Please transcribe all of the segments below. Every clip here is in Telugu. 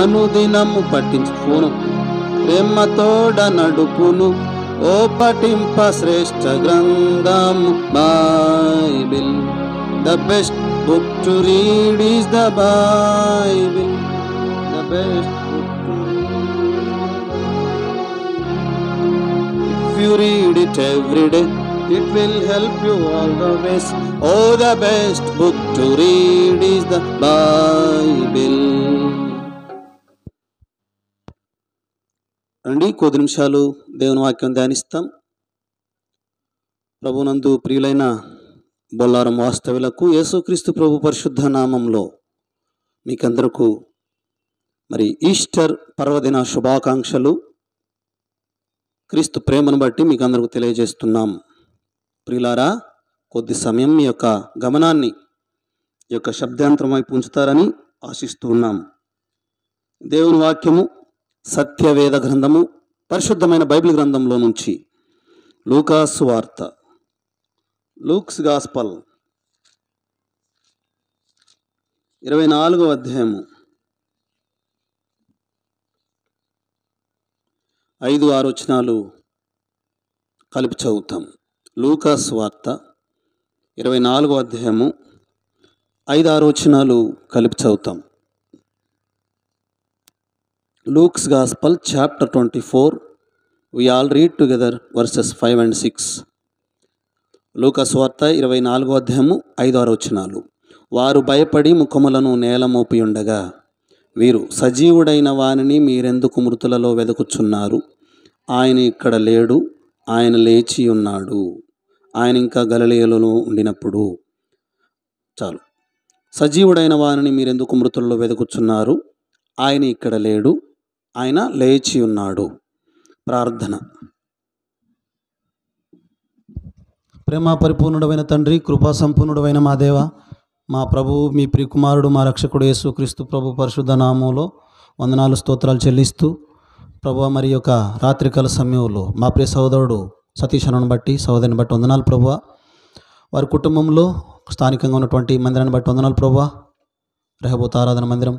అనుదినము పట్టించుకును ప్రేమతోడ నడుపును ఓ పఠింప శ్రేష్ఠ గ్రంథము Bible the best book to read is the Bible the best If you read it every day, it will help you all the ways. Oh, the best book to read is the Bible. రండి కొద్ది నిమిషాలు దేవుని వాక్యం ధ్యానిస్తాం ప్రభునందు ప్రియులైన బొల్లారం వాస్తవులకు యేసుక్రీస్తు ప్రభు పరిశుద్ధ నామంలో మీకందరకు మరి ఈస్టర్ పర్వదిన శుభాకాంక్షలు క్రీస్తు ప్రేమను బట్టి మీకు తెలియజేస్తున్నాం ప్రియులారా కొద్ది సమయం మీ యొక్క గమనాన్ని యొక్క శబ్దాంతరమై వైపు ఆశిస్తూ ఉన్నాం దేవుని వాక్యము సత్యవేద గ్రంథము పరిశుద్ధమైన బైబిల్ గ్రంథంలో నుంచి లూకాస్ వార్త లూక్స్ గాస్పల్ ఇరవై నాలుగవ అధ్యాయము ఐదు ఆరోచనాలు కలిపి చదువుతాం లూకాస్ వార్త ఇరవై నాలుగవ అధ్యాయము ఐదు ఆరోచనాలు కలిపి చదువుతాం Luke's Gospel, twenty four we all read together verses five and six లూక స్వార్త ఇరవై నాలుగో అధ్యాయము ఐదో వచనాలు వారు భయపడి ముఖములను నేల మోపి ఉండగా వీరు సజీవుడైన వానిని మీరెందుకు మృతులలో వెతుకుచున్నారు ఆయన ఇక్కడ లేడు ఆయన లేచి ఉన్నాడు ఆయన ఇంకా గలలేయలలో ఉండినప్పుడు చాలు సజీవుడైన వారిని మీరెందుకు మృతుల్లో వెదుకుచున్నారు ఆయన ఇక్కడ లేడు ఆయన లేచి ఉన్నాడు ప్రార్థన ప్రేమ పరిపూర్ణుడమైన తండ్రి కృపా సంపూర్ణుడమైన మా దేవ మా ప్రభు మీ ప్రియకుమారుడు మా రక్షకుడు యేసుక్రీస్తు ప్రభు పరిశుద్ధ నామంలో వందనాలు స్తోత్రాలు చెల్లిస్తూ ప్రభు మరి యొక్క రాత్రికాల సమయంలో మా ప్రియ సోదరుడు సతీష్ బట్టి సోదరుని బట్టి వందనాలు ప్రభు వారి కుటుంబంలో స్థానికంగా ఉన్నటువంటి మందిరాన్ని బట్టి వందనాలు ప్రభు రెహబోత ఆరాధన మందిరం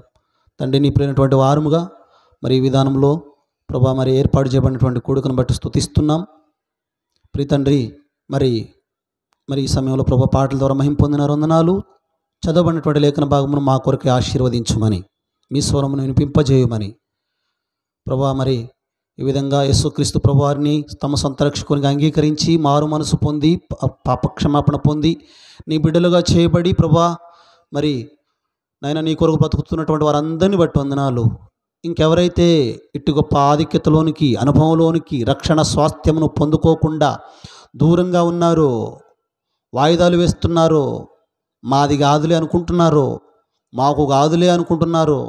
తండ్రి నీ ప్రియనటువంటి వారముగా మరి ఈ విధానంలో ప్రభా మరి ఏర్పాటు చేయబడినటువంటి కూడుకను బట్టి స్థుతిస్తున్నాం ప్రీతండ్రి మరి మరి ఈ సమయంలో ప్రభా పాటల ద్వారా మహిం పొందిన వందనాలు చదవబడినటువంటి లేఖన భాగమును మా కొరకు ఆశీర్వదించమని మీ స్వరమును వినిపింపజేయమని ప్రభా మరి ఈ విధంగా యేసుక్రీస్తు ప్రభువారిని తమ సొంత రక్షకునిగా అంగీకరించి మారు మనసు పొంది పాపక్షమాపణ పొంది నీ బిడ్డలుగా చేయబడి ప్రభా మరి నైనా నీ కొరకు బ్రతుకుతున్నటువంటి వారందరినీ బట్టి వందనాలు ఇంకెవరైతే ఇటు గొప్ప ఆధిక్యతలోనికి అనుభవంలోనికి రక్షణ స్వాస్థ్యమును పొందుకోకుండా దూరంగా ఉన్నారో వాయిదాలు వేస్తున్నారో మాది కాదులే అనుకుంటున్నారో మాకు కాదులే అనుకుంటున్నారో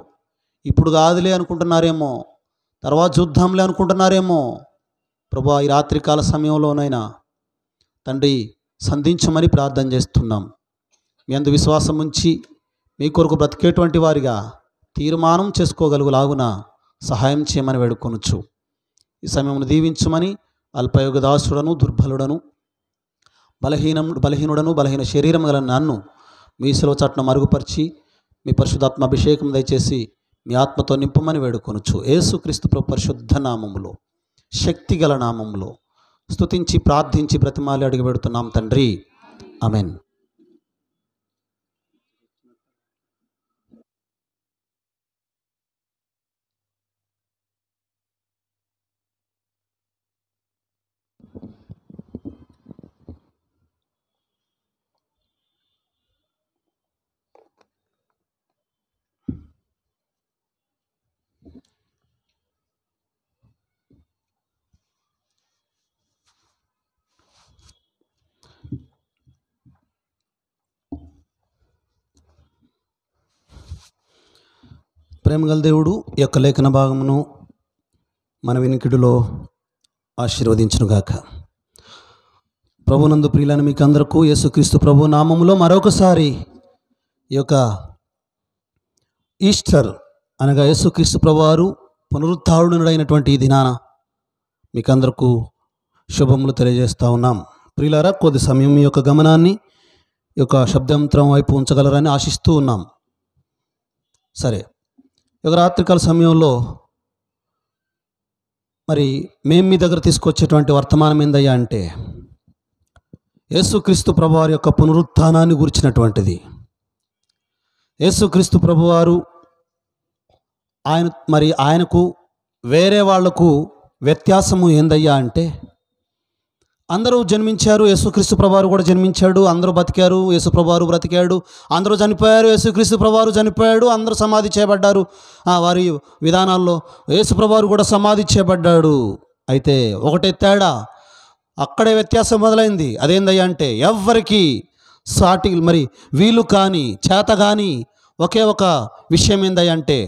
ఇప్పుడు కాదులే అనుకుంటున్నారేమో తర్వాత చూద్దాంలే అనుకుంటున్నారేమో ప్రభా ఈ రాత్రికాల సమయంలోనైనా తండ్రి సంధించమని ప్రార్థన చేస్తున్నాం మీ అందు విశ్వాసం ఉంచి మీ కొరకు బ్రతికేటువంటి వారిగా తీర్మానం చేసుకోగలుగులాగున సహాయం చేయమని వేడుకొనొచ్చు ఈ సమయమును దీవించమని అల్పయోగదాసుడను దుర్బలుడను బలహీన బలహీనుడను బలహీన శరీరం గల నన్ను మీ సెలవు చట్టం మరుగుపరిచి మీ పరిశుద్ధాత్మ అభిషేకం దయచేసి మీ ఆత్మతో నింపమని వేడుకొనుచు ఏసుక్రీస్తు పరిశుద్ధ నామములో శక్తి గల నామములో స్తుతించి ప్రార్థించి బ్రతిమాలి అడిగి పెడుతున్నాం తండ్రి అమెన్ ప్రేమగల దేవుడు యొక్క లేఖన భాగమును మన వినికిడిలో ఆశీర్వదించునుగాక ప్రభునందు ప్రియులను మీకు అందరకు యేసుక్రీస్తు ప్రభు నామములో మరొకసారి ఈ యొక్క ఈస్టర్ అనగా యేసుక్రీస్తు ప్రభువారు పునరుత్డైనటువంటి ఈ దినాన మీకు అందరకు శుభములు తెలియజేస్తూ ఉన్నాం ప్రియులారా కొద్ది సమయం మీ యొక్క గమనాన్ని ఈ యొక్క శబ్దంత్రం వైపు ఉంచగలరని ఆశిస్తూ ఉన్నాం సరే ఇక రాత్రికాల సమయంలో మరి మేం మీ దగ్గర తీసుకొచ్చేటువంటి వర్తమానం ఏందయ్యా అంటే యేసుక్రీస్తు ప్రభువారి యొక్క పునరుత్థానాన్ని గురించినటువంటిది యేసుక్రీస్తు ప్రభువారు ఆయన మరి ఆయనకు వేరే వాళ్లకు వ్యత్యాసము ఏందయ్యా అంటే అందరూ జన్మించారు యేసుక్రీస్తు ప్రభారు కూడా జన్మించాడు అందరూ బతికారు యేసుప్రభువారు బ్రతికాడు అందరూ చనిపోయారు యేసుక్రీస్తు ప్రభారు చనిపోయాడు అందరూ సమాధి చేయబడ్డారు వారి విధానాల్లో యేసుప్రభువారు కూడా సమాధి చేయబడ్డాడు అయితే ఒకటే తేడా అక్కడే వ్యత్యాసం మొదలైంది అదేందయ్యా అంటే ఎవ్వరికి సాటి మరి వీలు కానీ చేత కానీ ఒకే ఒక విషయం ఏందయ్యా అంటే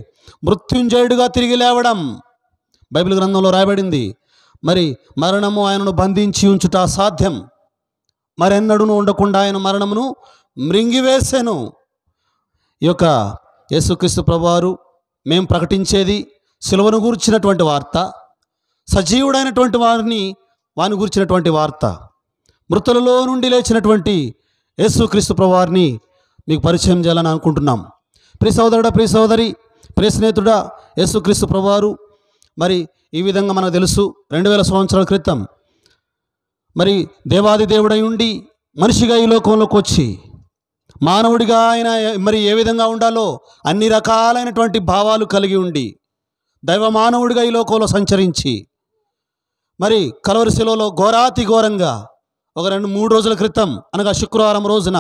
మృత్యుంజయుడుగా తిరిగి లేవడం బైబిల్ గ్రంథంలో రాయబడింది మరి మరణము ఆయనను బంధించి ఉంచుట అసాధ్యం మరెన్నడూను ఉండకుండా ఆయన మరణమును మృంగివేశాను ఈ యొక్క యేసుక్రీస్తు ప్రభువారు మేము ప్రకటించేది సిలువను గూర్చినటువంటి వార్త సజీవుడైనటువంటి వారిని వాని గూర్చినటువంటి వార్త మృతులలో నుండి లేచినటువంటి యేసుక్రీస్తు ప్రభువారిని మీకు పరిచయం చేయాలని అనుకుంటున్నాం ప్రియ సోదరుడా ప్రియ సోదరి ప్రియ స్నేహితుడా యేసుక్రీస్తు ప్రభువారు మరి ఈ విధంగా మనకు తెలుసు రెండు వేల సంవత్సరాల క్రితం మరి దేవాది దేవుడై ఉండి మనిషిగా ఈ లోకంలోకి వచ్చి మానవుడిగా ఆయన మరి ఏ విధంగా ఉండాలో అన్ని రకాలైనటువంటి భావాలు కలిగి ఉండి దైవ మానవుడిగా ఈ లోకంలో సంచరించి మరి కలవరిశిలో ఘోరాతి ఘోరంగా ఒక రెండు మూడు రోజుల క్రితం అనగా శుక్రవారం రోజున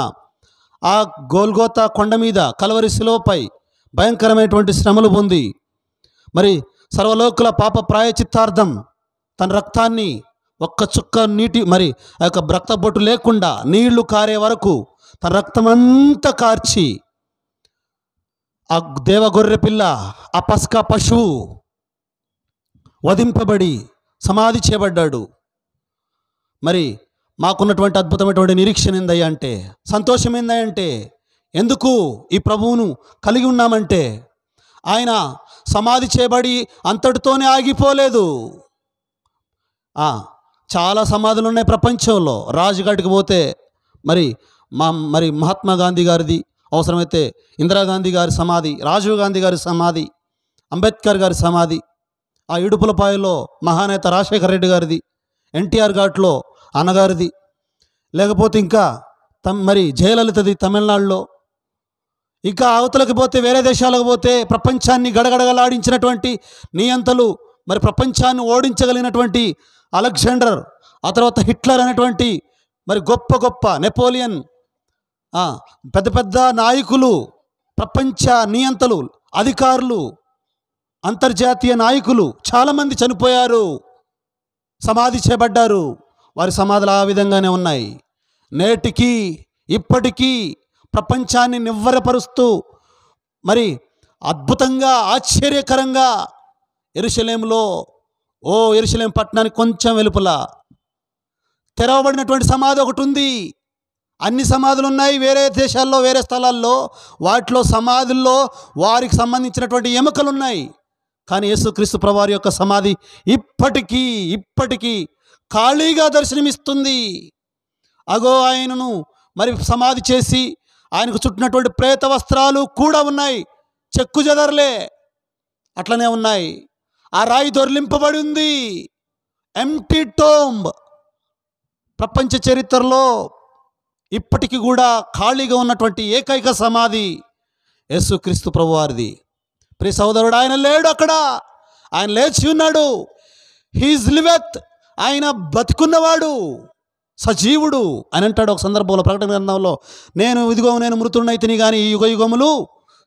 ఆ గోల్గోతా కొండ మీద కలవరిశిలోపై భయంకరమైనటువంటి శ్రమలు పొంది మరి సర్వలోకుల పాప ప్రాయచిత్తార్థం తన రక్తాన్ని ఒక్క చుక్క నీటి మరి ఆ యొక్క రక్తబొట్టు లేకుండా నీళ్లు కారే వరకు తన రక్తమంతా కార్చి ఆ దేవగొర్రె పిల్ల ఆ పస్క పశువు వధింపబడి సమాధి చేయబడ్డాడు మరి మాకున్నటువంటి అద్భుతమైనటువంటి నిరీక్షణ ఏందయ్యా అంటే సంతోషం ఏందంటే ఎందుకు ఈ ప్రభువును కలిగి ఉన్నామంటే ఆయన సమాధి చేయబడి అంతటితోనే ఆగిపోలేదు చాలా సమాధులు ఉన్నాయి ప్రపంచంలో రాజుఘాట్కి పోతే మరి మా మరి మహాత్మా గాంధీ గారిది అవసరమైతే ఇందిరాగాంధీ గారి సమాధి రాజీవ్ గాంధీ గారి సమాధి అంబేద్కర్ గారి సమాధి ఆ ఇడుపులపాయలో మహానేత రాజశేఖర రెడ్డి గారిది ఎన్టీఆర్ ఘాట్లో అన్నగారిది లేకపోతే ఇంకా తమ్ మరి జయలలితది తమిళనాడులో ఇంకా అవతలకు పోతే వేరే దేశాలకు పోతే ప్రపంచాన్ని గడగడగలాడించినటువంటి నియంతలు మరి ప్రపంచాన్ని ఓడించగలిగినటువంటి అలెగ్జాండర్ ఆ తర్వాత హిట్లర్ అనేటువంటి మరి గొప్ప గొప్ప నెపోలియన్ పెద్ద పెద్ద నాయకులు ప్రపంచ నియంతలు అధికారులు అంతర్జాతీయ నాయకులు చాలామంది చనిపోయారు సమాధి చేపడ్డారు వారి సమాధులు ఆ విధంగానే ఉన్నాయి నేటికి ఇప్పటికీ ప్రపంచాన్ని నివ్వరపరుస్తూ మరి అద్భుతంగా ఆశ్చర్యకరంగా ఎరుశలేంలో ఓ ఎరుశలేం పట్టణానికి కొంచెం వెలుపల తెరవబడినటువంటి సమాధి ఒకటి ఉంది అన్ని సమాధులు ఉన్నాయి వేరే దేశాల్లో వేరే స్థలాల్లో వాటిలో సమాధుల్లో వారికి సంబంధించినటువంటి ఎముకలు ఉన్నాయి కానీ యేసుక్రీస్తు ప్రవారి యొక్క సమాధి ఇప్పటికీ ఇప్పటికీ ఖాళీగా దర్శనమిస్తుంది అగో ఆయనను మరి సమాధి చేసి ఆయనకు చుట్టినటువంటి ప్రేత వస్త్రాలు కూడా ఉన్నాయి చెక్కు జదర్లే అట్లనే ఉన్నాయి ఆ రాయి దొర్లింపబడి ఉంది ఎంటీ టోంబ్ ప్రపంచ చరిత్రలో ఇప్పటికీ కూడా ఖాళీగా ఉన్నటువంటి ఏకైక సమాధి యేసుక్రీస్తు ప్రభువారిది ప్రి సోదరుడు ఆయన లేడు అక్కడ ఆయన లేచి ఉన్నాడు హీజ్ లివెత్ ఆయన బతుకున్నవాడు సజీవుడు అని అంటాడు ఒక సందర్భంలో ప్రకటన గ్రంథంలో నేను ఇదిగో నేను మృతుడినైతిని కానీ ఈ యుగ యుగములు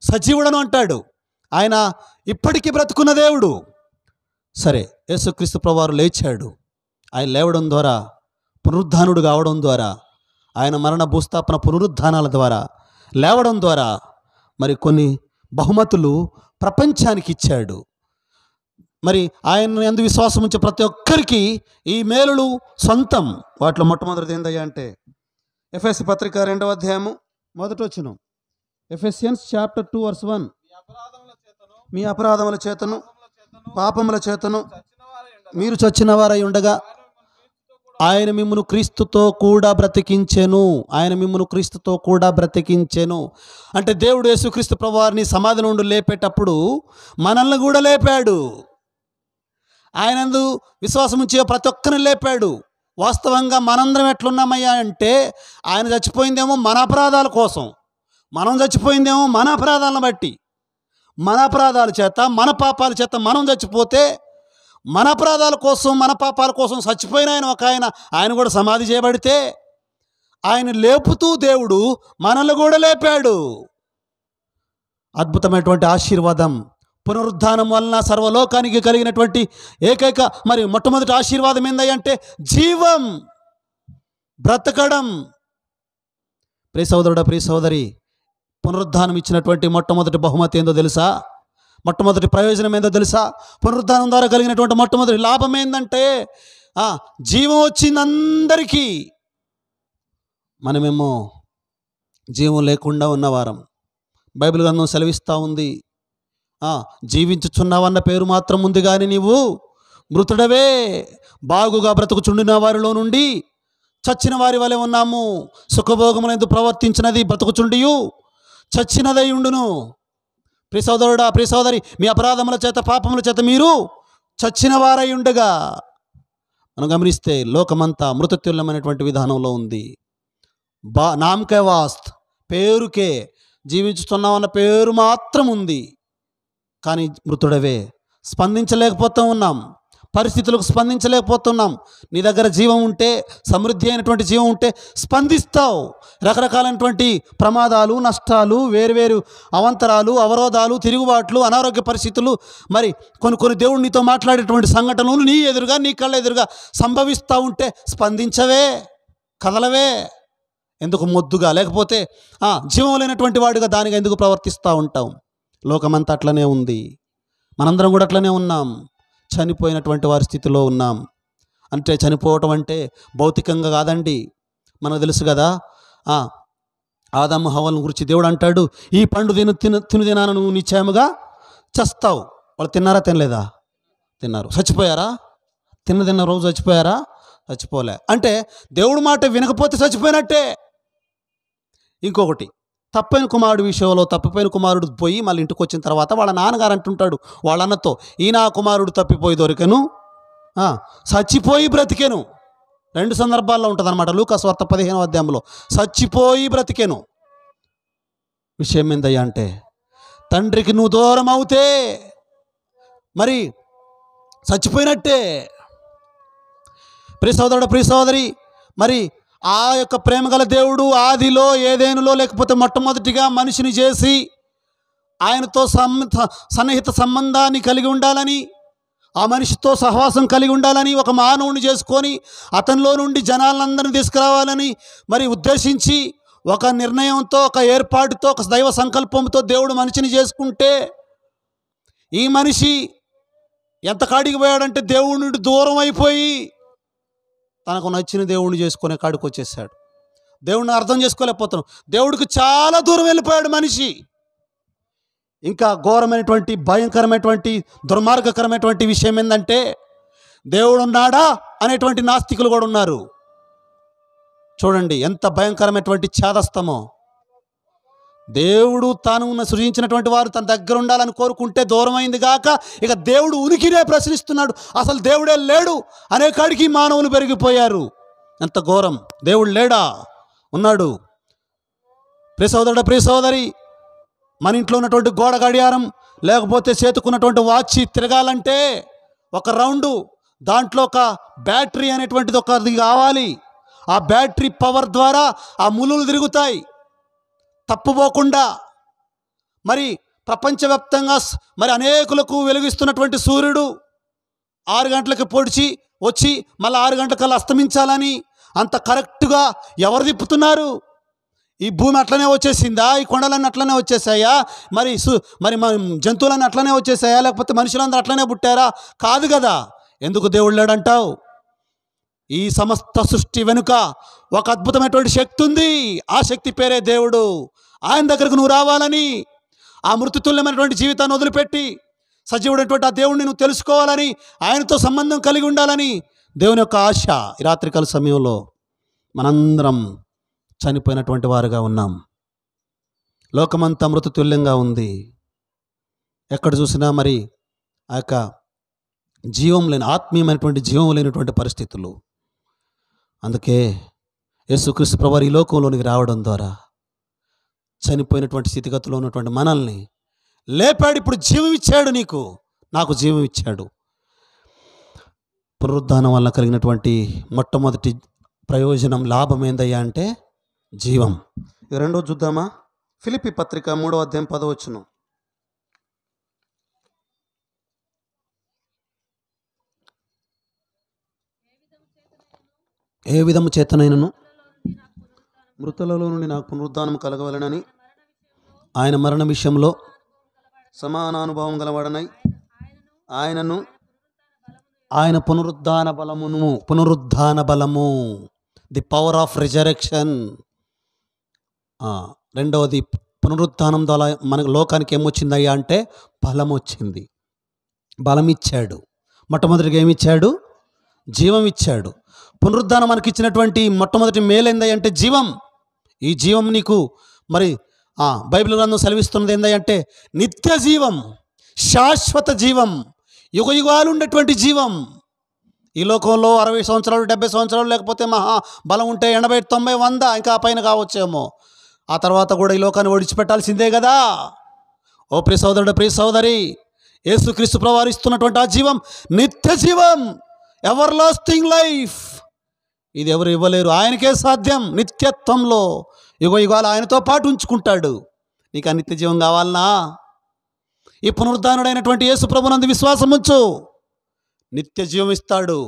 సజీవుడను అంటాడు ఆయన ఇప్పటికీ బ్రతుకున్న దేవుడు సరే యేసుక్రీస్తు ప్రవారు లేచాడు ఆయన లేవడం ద్వారా పునరుద్ధానుడు కావడం ద్వారా ఆయన మరణ భూస్థాపన పునరుద్ధానాల ద్వారా లేవడం ద్వారా మరి కొన్ని బహుమతులు ప్రపంచానికి ఇచ్చాడు మరి ఆయన ఎందు విశ్వాసం ఉంచే ప్రతి ఒక్కరికి ఈ మేలులు సొంతం వాటిలో మొట్టమొదటిది ఏందయ్యా అంటే ఎఫ్ఎస్ పత్రిక రెండవ అధ్యాయము మొదట వచ్చిన Ephesians chapter two verse one మీ అపరాధముల చేతను పాపముల చేతను మీరు చచ్చిన వారై ఉండగా ఆయన మిమ్మను క్రీస్తుతో కూడా బ్రతికించెను ఆయన మిమ్మను క్రీస్తుతో కూడా బ్రతికించెను అంటే దేవుడు యేసుక్రీస్తు ప్రభువారిని సమాధి నుండి లేపేటప్పుడు మనల్ని కూడా లేపాడు ఆయనందు విశ్వాసం ఉంచే ప్రతి ఒక్కరిని లేపాడు వాస్తవంగా మనందరం ఎట్లున్నామయ్యా అంటే ఆయన చచ్చిపోయిందేమో మన అపరాధాల కోసం మనం చచ్చిపోయిందేమో మన అపరాధాలను బట్టి మన అపరాధాల చేత మన పాపాల చేత మనం చచ్చిపోతే మన అపరాధాల కోసం మన పాపాల కోసం చచ్చిపోయిన ఆయన ఒక ఆయన ఆయన కూడా సమాధి చేయబడితే ఆయన లేపుతూ దేవుడు మనల్ని కూడా లేపాడు అద్భుతమైనటువంటి ఆశీర్వాదం పునరుద్ధానం వలన సర్వలోకానికి కలిగినటువంటి ఏకైక మరి మొట్టమొదటి ఆశీర్వాదం ఏందంటే జీవం బ్రతకడం ప్రియ సోదరుడ ప్రియ సోదరి పునరుద్ధానం ఇచ్చినటువంటి మొట్టమొదటి బహుమతి ఏందో తెలుసా మొట్టమొదటి ప్రయోజనం ఏందో తెలుసా పునరుద్ధానం ద్వారా కలిగినటువంటి మొట్టమొదటి లాభం ఏంటంటే జీవం వచ్చింది అందరికీ మనమేమో జీవం లేకుండా ఉన్నవారం బైబిల్ గ్రంథం సెలవిస్తూ ఉంది జీవించుచున్నావన్న పేరు మాత్రం ఉంది కానీ నీవు మృతుడవే బాగుగా బ్రతుకుచుండిన వారిలో నుండి చచ్చిన వారి వలె ఉన్నాము సుఖభోగములందు ప్రవర్తించినది బ్రతుకుచుండియు చచ్చినదై ఉండును ప్రి సోదరుడా ప్రి సోదరి మీ అపరాధముల చేత పాపముల చేత మీరు చచ్చిన వారై ఉండగా మనం గమనిస్తే లోకమంతా మృతతుల్యమైనటువంటి విధానంలో ఉంది బా నామకే వాస్త్ పేరుకే జీవించుతున్నామన్న పేరు మాత్రం ఉంది కానీ మృతుడవే స్పందించలేకపోతూ ఉన్నాం పరిస్థితులకు స్పందించలేకపోతున్నాం నీ దగ్గర జీవం ఉంటే సమృద్ధి అయినటువంటి జీవం ఉంటే స్పందిస్తావు రకరకాలైనటువంటి ప్రమాదాలు నష్టాలు వేరువేరు అవంతరాలు అవరోధాలు తిరుగుబాట్లు అనారోగ్య పరిస్థితులు మరి కొన్ని కొన్ని దేవుడు నీతో మాట్లాడేటువంటి సంఘటనలు నీ ఎదురుగా నీ కళ్ళ ఎదురుగా సంభవిస్తూ ఉంటే స్పందించవే కదలవే ఎందుకు మొద్దుగా లేకపోతే జీవం లేనటువంటి వాడుగా దానిగా ఎందుకు ప్రవర్తిస్తూ ఉంటాం లోకమంతా అట్లనే ఉంది మనందరం కూడా అట్లనే ఉన్నాం చనిపోయినటువంటి వారి స్థితిలో ఉన్నాం అంటే చనిపోవటం అంటే భౌతికంగా కాదండి మనకు తెలుసు కదా ఆదాము హవలను గురించి దేవుడు అంటాడు ఈ పండు తిను తిన తినాను నువ్వు నిశ్చయముగా చస్తావు వాళ్ళు తిన్నారా తినలేదా తిన్నారు చచ్చిపోయారా తిన్న తిన్న రోజు చచ్చిపోయారా చచ్చిపోలే అంటే దేవుడు మాట వినకపోతే చచ్చిపోయినట్టే ఇంకొకటి తప్పైన కుమారుడు విషయంలో తప్పిపోయిన కుమారుడు పోయి మళ్ళీ ఇంటికి వచ్చిన తర్వాత వాళ్ళ నాన్నగారు అంటుంటాడు వాళ్ళన్నతో ఈ ఈయన కుమారుడు తప్పిపోయి దొరికెను చచ్చిపోయి బ్రతికెను రెండు సందర్భాల్లో ఉంటుందన్నమాట స్వార్థ పదిహేను అధ్యాయంలో చచ్చిపోయి బ్రతికెను విషయం ఏందయ్యా అంటే తండ్రికి నువ్వు దూరం అవుతే మరి చచ్చిపోయినట్టే ప్రియ సోదరుడు ప్రియ సోదరి మరి ఆ యొక్క ప్రేమ గల దేవుడు ఆదిలో ఏదేనులో లేకపోతే మొట్టమొదటిగా మనిషిని చేసి ఆయనతో సన్నిహిత సంబంధాన్ని కలిగి ఉండాలని ఆ మనిషితో సహవాసం కలిగి ఉండాలని ఒక మానవుని చేసుకొని అతనిలో నుండి జనాలందరినీ తీసుకురావాలని మరి ఉద్దేశించి ఒక నిర్ణయంతో ఒక ఏర్పాటుతో ఒక దైవ సంకల్పంతో దేవుడు మనిషిని చేసుకుంటే ఈ మనిషి ఎంత కాడికి పోయాడంటే దేవుడి నుండి దూరం అయిపోయి తనకు నచ్చిన దేవుడిని చేసుకునే కాడికి వచ్చేసాడు దేవుడిని అర్థం చేసుకోలేకపోతున్నాం దేవుడికి చాలా దూరం వెళ్ళిపోయాడు మనిషి ఇంకా ఘోరమైనటువంటి భయంకరమైనటువంటి దుర్మార్గకరమైనటువంటి విషయం ఏంటంటే దేవుడు ఉన్నాడా అనేటువంటి నాస్తికులు కూడా ఉన్నారు చూడండి ఎంత భయంకరమైనటువంటి ఛాదస్తమో దేవుడు తాను ఉన్న సృజించినటువంటి వారు తన దగ్గర ఉండాలని కోరుకుంటే దూరమైంది గాక ఇక దేవుడు ఉనికినే ప్రశ్నిస్తున్నాడు అసలు దేవుడే లేడు అనే కాడికి మానవులు పెరిగిపోయారు ఎంత ఘోరం దేవుడు లేడా ఉన్నాడు ప్రియ సోదరుడు ప్రియ సోదరి మన ఇంట్లో ఉన్నటువంటి గోడ గడియారం లేకపోతే చేతుకున్నటువంటి వాచ్ తిరగాలంటే ఒక రౌండు దాంట్లో ఒక బ్యాటరీ అనేటువంటిది ఒకది కావాలి ఆ బ్యాటరీ పవర్ ద్వారా ఆ ములులు తిరుగుతాయి తప్పుపోకుండా మరి ప్రపంచవ్యాప్తంగా మరి అనేకులకు వెలిగిస్తున్నటువంటి సూర్యుడు ఆరు గంటలకు పొడిచి వచ్చి మళ్ళీ ఆరు గంటలకల్లా అస్తమించాలని అంత కరెక్ట్గా ఎవరు తిప్పుతున్నారు ఈ భూమి అట్లనే వచ్చేసిందా ఈ కొండలన్నీ అట్లనే వచ్చేసాయా మరి సు మరి జంతువులన్నీ అట్లనే వచ్చేసాయా లేకపోతే మనుషులందరూ అట్లనే పుట్టారా కాదు కదా ఎందుకు దేవుళ్ళాడంటావు ఈ సమస్త సృష్టి వెనుక ఒక అద్భుతమైనటువంటి శక్తి ఉంది ఆ శక్తి పేరే దేవుడు ఆయన దగ్గరకు నువ్వు రావాలని ఆ మృతుతుల్యమైనటువంటి జీవితాన్ని వదిలిపెట్టి సజీవుడైనటువంటి ఆ దేవుడిని నువ్వు తెలుసుకోవాలని ఆయనతో సంబంధం కలిగి ఉండాలని దేవుని యొక్క ఆశ ఈ రాత్రికాల సమయంలో మనందరం చనిపోయినటువంటి వారుగా ఉన్నాం లోకమంతా మృతతుల్యంగా ఉంది ఎక్కడ చూసినా మరి ఆ యొక్క జీవం లేని ఆత్మీయమైనటువంటి జీవం లేనటువంటి పరిస్థితులు అందుకే యేసుక్రీస్తు ప్రభు ఈ లోకంలోనికి రావడం ద్వారా చనిపోయినటువంటి స్థితిగతిలో ఉన్నటువంటి మనల్ని లేపాడు ఇప్పుడు జీవం ఇచ్చాడు నీకు నాకు జీవం ఇచ్చాడు పునరుద్ధానం వల్ల కలిగినటువంటి మొట్టమొదటి ప్రయోజనం లాభం ఏందయ్యా అంటే జీవం రెండో చూద్దామా ఫిలిపి పత్రిక మూడో అధ్యాయం పదవచ్చును ఏ విధము చేతనైనను మృతులలో నుండి నాకు పునరుద్ధానం కలగవలనని ఆయన మరణ విషయంలో సమానానుభవం గలవాడనై ఆయనను ఆయన పునరుద్ధాన బలమును పునరుద్ధాన బలము ది పవర్ ఆఫ్ రిజరెక్షన్ రెండవది పునరుద్ధానం ద్వారా మన లోకానికి ఏమొచ్చిందయ్యా అంటే బలం వచ్చింది బలం ఇచ్చాడు మొట్టమొదటిగా ఏమిచ్చాడు జీవం ఇచ్చాడు పునరుద్ధానం మనకి ఇచ్చినటువంటి మొట్టమొదటి మేలైంది అంటే జీవం ఈ జీవం నీకు మరి బైబిల్ గ్రంథం సెలవిస్తున్నది ఏందంటే నిత్య జీవం శాశ్వత జీవం యుగ యుగాలు ఉండేటువంటి జీవం ఈ లోకంలో అరవై సంవత్సరాలు డెబ్బై సంవత్సరాలు లేకపోతే మహా బలం ఉంటే ఎనభై తొంభై వంద ఇంకా పైన కావచ్చేమో ఆ తర్వాత కూడా ఈ లోకాన్ని ఓడిచిపెట్టాల్సిందే కదా ఓ ప్రియ సోదరుడు ప్రియ సోదరి యేసుక్రీస్తు ప్రవారిస్తున్నటువంటి ఆ జీవం నిత్య జీవం ఎవర్ లాస్టింగ్ లైఫ్ ఇది ఎవరు ఇవ్వలేరు ఆయనకే సాధ్యం నిత్యత్వంలో యుగ యుగాలు ఆయనతో పాటు ఉంచుకుంటాడు నీకు ఆ నిత్య జీవం కావాలనా ఈ పునరుద్ధానుడైనటువంటి యేసుప్రభునందు విశ్వాసం ఉంచు నిత్య జీవం ఇస్తాడు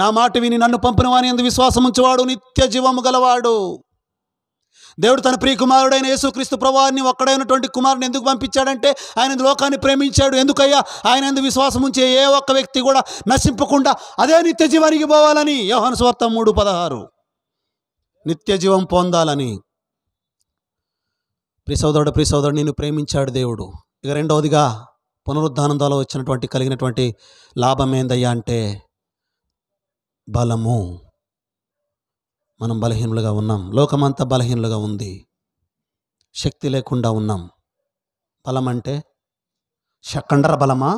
నా మాట విని నన్ను పంపిన వాని ఎందు విశ్వాసం ఉంచువాడు నిత్య జీవము గలవాడు దేవుడు తన ప్రియ కుమారుడైన యేసుక్రీస్తు ప్రభావాన్ని ఒక్కడైనటువంటి కుమారుని ఎందుకు పంపించాడంటే ఆయన లోకాన్ని ప్రేమించాడు ఎందుకయ్యా ఆయన ఎందుకు విశ్వాసం ఉంచే ఏ ఒక్క వ్యక్తి కూడా నశింపకుండా అదే నిత్య జీవానికి పోవాలని యోహన స్వార్థ మూడు పదహారు నిత్య జీవం పొందాలని ప్రిసోదరుడు సోదరుడు ప్రియ సోదరుడు నేను ప్రేమించాడు దేవుడు ఇక రెండవదిగా పునరుద్ధానం ద్వారా వచ్చినటువంటి కలిగినటువంటి లాభం ఏందయ్యా అంటే బలము మనం బలహీనులుగా ఉన్నాం లోకమంతా బలహీనులుగా ఉంది శక్తి లేకుండా ఉన్నాం బలం అంటే షకండర బలమా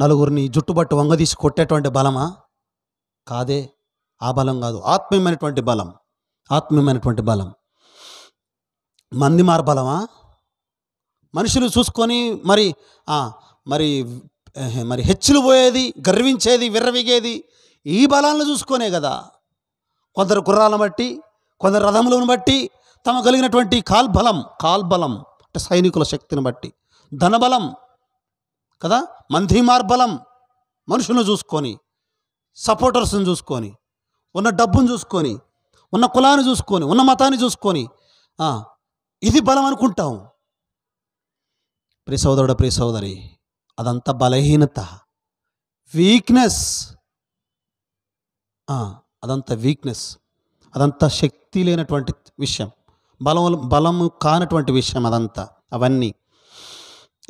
నలుగురిని జుట్టుబట్టు వంగదీసి కొట్టేటువంటి బలమా కాదే ఆ బలం కాదు ఆత్మీయమైనటువంటి బలం ఆత్మీయమైనటువంటి బలం మంది బలమా మనుషులు చూసుకొని మరి మరి మరి హెచ్చులు పోయేది గర్వించేది విర్రవిగేది ఈ బలాలను చూసుకొనే కదా కొందరు గుర్రాలను బట్టి కొందరు రథములను బట్టి తమ కలిగినటువంటి కాల్బలం కాల్బలం అంటే సైనికుల శక్తిని బట్టి ధనబలం కదా మంత్రి మార్బలం మనుషులను చూసుకొని సపోర్టర్స్ని చూసుకొని ఉన్న డబ్బును చూసుకొని ఉన్న కులాన్ని చూసుకొని ఉన్న మతాన్ని చూసుకొని ఇది బలం అనుకుంటాం ప్రి సోదరుడు ప్రి సోదరి అదంతా బలహీనత వీక్నెస్ అదంతా వీక్నెస్ అదంతా శక్తి లేనటువంటి విషయం బలం బలము కానటువంటి విషయం అదంతా అవన్నీ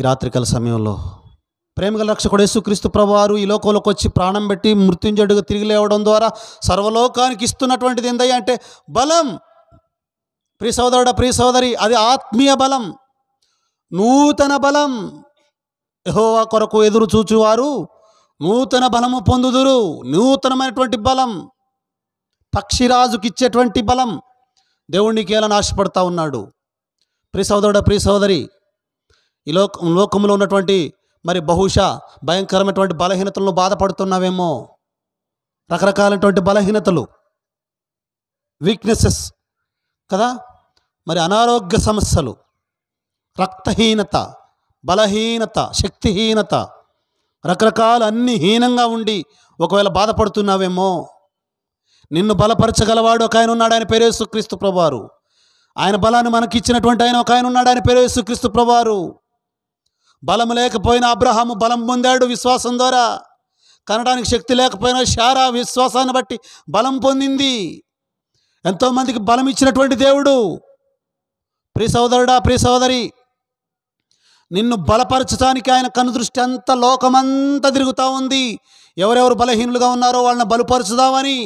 రాత్రికాల సమయంలో ప్రేమగల రక్షకుడు యేసుక్రీస్తు ప్రభువారు ఈ లోకంలోకి వచ్చి ప్రాణం పెట్టి మృత్యుంజడుగా తిరిగి లేవడం ద్వారా సర్వలోకానికి ఇస్తున్నటువంటిది ఏందయ్యా అంటే బలం ప్రియ సోదరుడ ప్రియ సోదరి అది ఆత్మీయ బలం నూతన బలం యహోవా కొరకు ఎదురు చూచువారు నూతన బలము పొందుదురు నూతనమైనటువంటి బలం పక్షిరాజుకి ఇచ్చేటువంటి బలం దేవుడికి ఎలా నాశపడతా ఉన్నాడు ప్రి సోదరుడ ప్రి సోదరి ఈ లోక లోకంలో ఉన్నటువంటి మరి బహుశా భయంకరమైనటువంటి బలహీనతలను బాధపడుతున్నావేమో రకరకాలైనటువంటి బలహీనతలు వీక్నెసెస్ కదా మరి అనారోగ్య సమస్యలు రక్తహీనత బలహీనత శక్తిహీనత రకరకాలు అన్ని హీనంగా ఉండి ఒకవేళ బాధపడుతున్నావేమో నిన్ను బలపరచగలవాడు ఒక ఆయన ఉన్నాడు ఆయన పేరేసు క్రీస్తు ప్రభువారు ఆయన బలాన్ని మనకి ఇచ్చినటువంటి ఆయన ఒక ఆయన ఉన్నాడు ఆయన పేరేసు క్రీస్తు ప్రభువారు బలం లేకపోయిన అబ్రహాము బలం పొందాడు విశ్వాసం ద్వారా కనడానికి శక్తి లేకపోయినా శారా విశ్వాసాన్ని బట్టి బలం పొందింది ఎంతోమందికి బలం ఇచ్చినటువంటి దేవుడు ప్రి సోదరుడా ప్రి సోదరి నిన్ను బలపరచడానికి ఆయన కనుదృష్టి అంత లోకమంతా తిరుగుతూ ఉంది ఎవరెవరు బలహీనులుగా ఉన్నారో వాళ్ళని బలపరచుదామని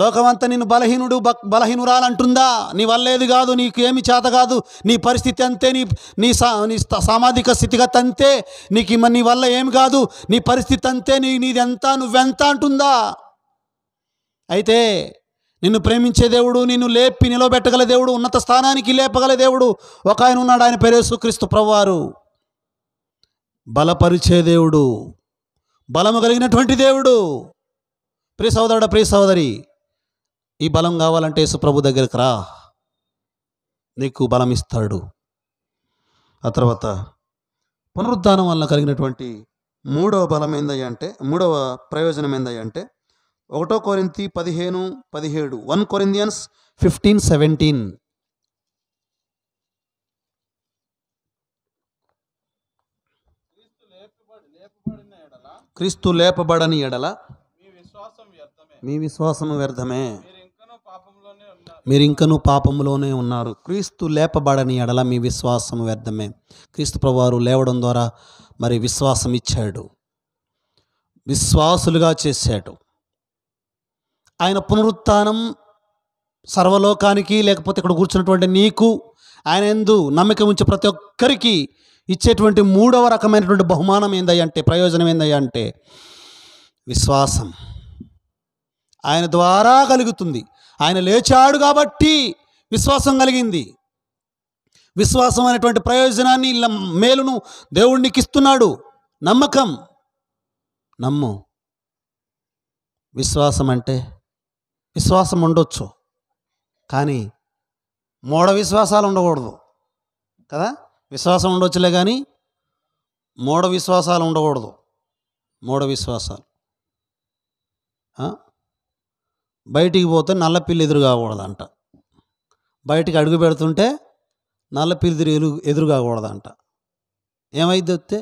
లోకమంతా నిన్ను బలహీనుడు బ బలహీనురాలంటుందా నీ వల్లేది కాదు నీకు ఏమి చేత కాదు నీ పరిస్థితి అంతే నీ నీ సా నీ సామాజిక స్థితిగతి అంతే నీకు నీ వల్ల ఏమి కాదు నీ పరిస్థితి అంతే నీ నీదెంత నువ్వెంత అంటుందా అయితే నిన్ను ప్రేమించే దేవుడు నిన్ను లేపి నిలబెట్టగల దేవుడు ఉన్నత స్థానానికి లేపగల దేవుడు ఒక ఆయన ఉన్నాడు ఆయన పేరేసు క్రీస్తు ప్రవ్వారు బలపరిచే దేవుడు బలము కలిగినటువంటి దేవుడు ప్రియ సహోదరుడు ప్రియ సోదరి ఈ బలం కావాలంటే ప్రభు దగ్గరికి రా నీకు బలం ఇస్తాడు ఆ తర్వాత పునరుద్ధానం వల్ల కలిగినటువంటి మూడవ బలం ఏందంటే మూడవ ప్రయోజనం ఏందంటే ఒకటో కొరింతి పదిహేను పదిహేడు వన్ కొరిందియన్స్ ఫిఫ్టీన్ సెవెంటీన్ క్రీస్తు లేపబడని ఎడల మీ విశ్వాసం వ్యర్థమే మీరు ఇంకనూ పాపంలోనే ఉన్నారు క్రీస్తు లేపబడని ఎడల మీ విశ్వాసం వ్యర్థమే క్రీస్తు ప్రభువారు లేవడం ద్వారా మరి విశ్వాసం ఇచ్చాడు విశ్వాసులుగా చేశాడు ఆయన పునరుత్నం సర్వలోకానికి లేకపోతే ఇక్కడ కూర్చున్నటువంటి నీకు ఆయన ఎందు నమ్మకం ఉంచి ప్రతి ఒక్కరికి ఇచ్చేటువంటి మూడవ రకమైనటువంటి బహుమానం ఏందయ్యంటే ప్రయోజనం ఏందయ్యా అంటే విశ్వాసం ఆయన ద్వారా కలుగుతుంది ఆయన లేచాడు కాబట్టి విశ్వాసం కలిగింది విశ్వాసం అనేటువంటి ప్రయోజనాన్ని మేలును దేవుడికి ఇస్తున్నాడు నమ్మకం నమ్ము విశ్వాసం అంటే విశ్వాసం ఉండొచ్చు కానీ మూఢ విశ్వాసాలు ఉండకూడదు కదా విశ్వాసం ఉండొచ్చులే కానీ మూఢ విశ్వాసాలు ఉండకూడదు మూఢ విశ్వాసాలు బయటికి పోతే నల్లపిల్లి ఎదురు కాకూడదంట బయటికి అడుగు పెడుతుంటే నల్లపిల్లి ఎదురు ఎదురు కాకూడదంట ఏమైంది వస్తే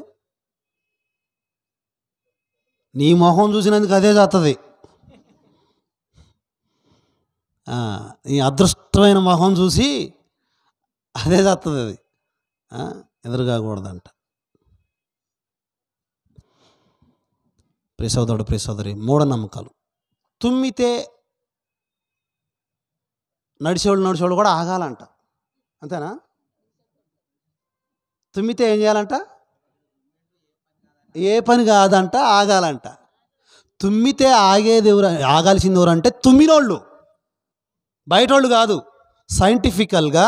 నీ మొహం చూసినందుకు అదే చేస్తుంది నీ అదృష్టమైన మొహం చూసి అదే జాతది అది ఎదురు కాకూడదంట ప్రసోదరి ప్రిసోదరి మూఢనమ్మకాలు తుమ్మితే నడిచేవాళ్ళు నడిచేవాళ్ళు కూడా ఆగాలంట అంతేనా తుమ్మితే ఏం చేయాలంట ఏ పని కాదంట ఆగాలంట తుమ్మితే ఆగేది ఎవరు ఆగాల్సింది ఎవరంటే తుమ్మినోళ్ళు బయటోళ్ళు కాదు సైంటిఫికల్గా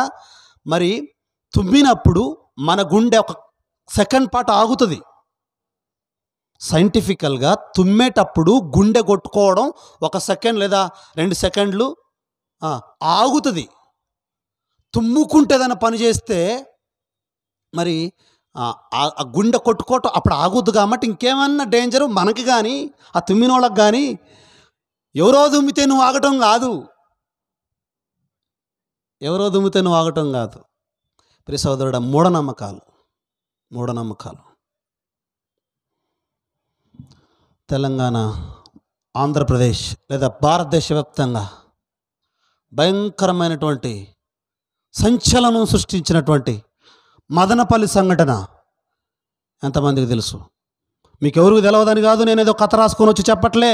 మరి తుమ్మినప్పుడు మన గుండె ఒక సెకండ్ పాటు ఆగుతుంది సైంటిఫికల్గా తుమ్మేటప్పుడు గుండె కొట్టుకోవడం ఒక సెకండ్ లేదా రెండు సెకండ్లు ఆగుతుంది తుమ్ముకుంటేదన్న పని చేస్తే మరి ఆ గుండె కొట్టుకోవటం అప్పుడు ఆగుద్దు కాబట్టి ఇంకేమన్నా డేంజర్ మనకి కానీ ఆ తుమ్మిన వాళ్ళకి కానీ ఎవరో దుమ్మితే నువ్వు ఆగటం కాదు ఎవరో దుమ్మితే నువ్వు ఆగటం కాదు ప్రి సోదరుడ మూఢనమ్మకాలు మూఢనమ్మకాలు తెలంగాణ ఆంధ్రప్రదేశ్ లేదా భారతదేశ వ్యాప్తంగా భయంకరమైనటువంటి సంచలనం సృష్టించినటువంటి మదనపల్లి సంఘటన ఎంతమందికి తెలుసు మీకు ఎవరికి తెలవదని కాదు నేను ఏదో కథ రాసుకొని వచ్చి చెప్పట్లే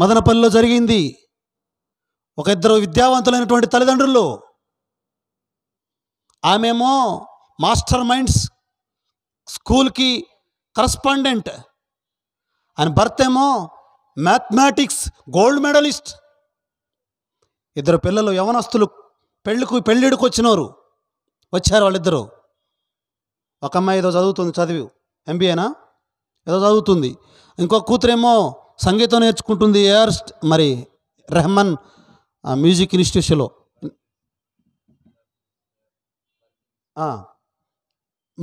మదనపల్లిలో జరిగింది ఒక ఇద్దరు విద్యావంతులైనటువంటి తల్లిదండ్రులు ఆమెమో మాస్టర్ మైండ్స్ స్కూల్కి కరస్పాండెంట్ ఆయన భర్త ఏమో మ్యాథమెటిక్స్ గోల్డ్ మెడలిస్ట్ ఇద్దరు పిల్లలు యవనస్తులు పెళ్ళికు పెళ్ళిడికి వచ్చినోరు వచ్చారు వాళ్ళిద్దరూ ఒక అమ్మాయి ఏదో చదువుతుంది చదివి ఎంబీఏనా ఏదో చదువుతుంది ఇంకో కూతురేమో సంగీతం నేర్చుకుంటుంది ఏఆర్ మరి రెహమాన్ మ్యూజిక్ ఇన్స్టిట్యూషన్లో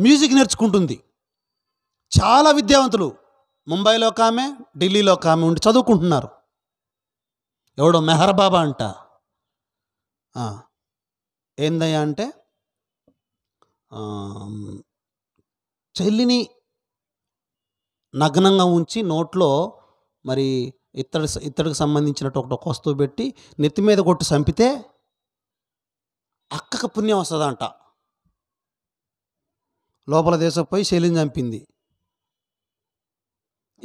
మ్యూజిక్ నేర్చుకుంటుంది చాలా విద్యావంతులు ముంబైలో ఒక ఆమె ఢిల్లీలో కామె ఉండి చదువుకుంటున్నారు ఎవడో మెహర్బాబా అంట ఏందయ్యా అంటే చెల్లిని నగ్నంగా ఉంచి నోట్లో మరి ఇత్తడి ఇత్తడికి సంబంధించినట్టు ఒకటి ఒక వస్తువు పెట్టి నెత్తి మీద కొట్టి చంపితే అక్కకు పుణ్యం వస్తుందంట లోపల దేశం పోయి శైలిని చంపింది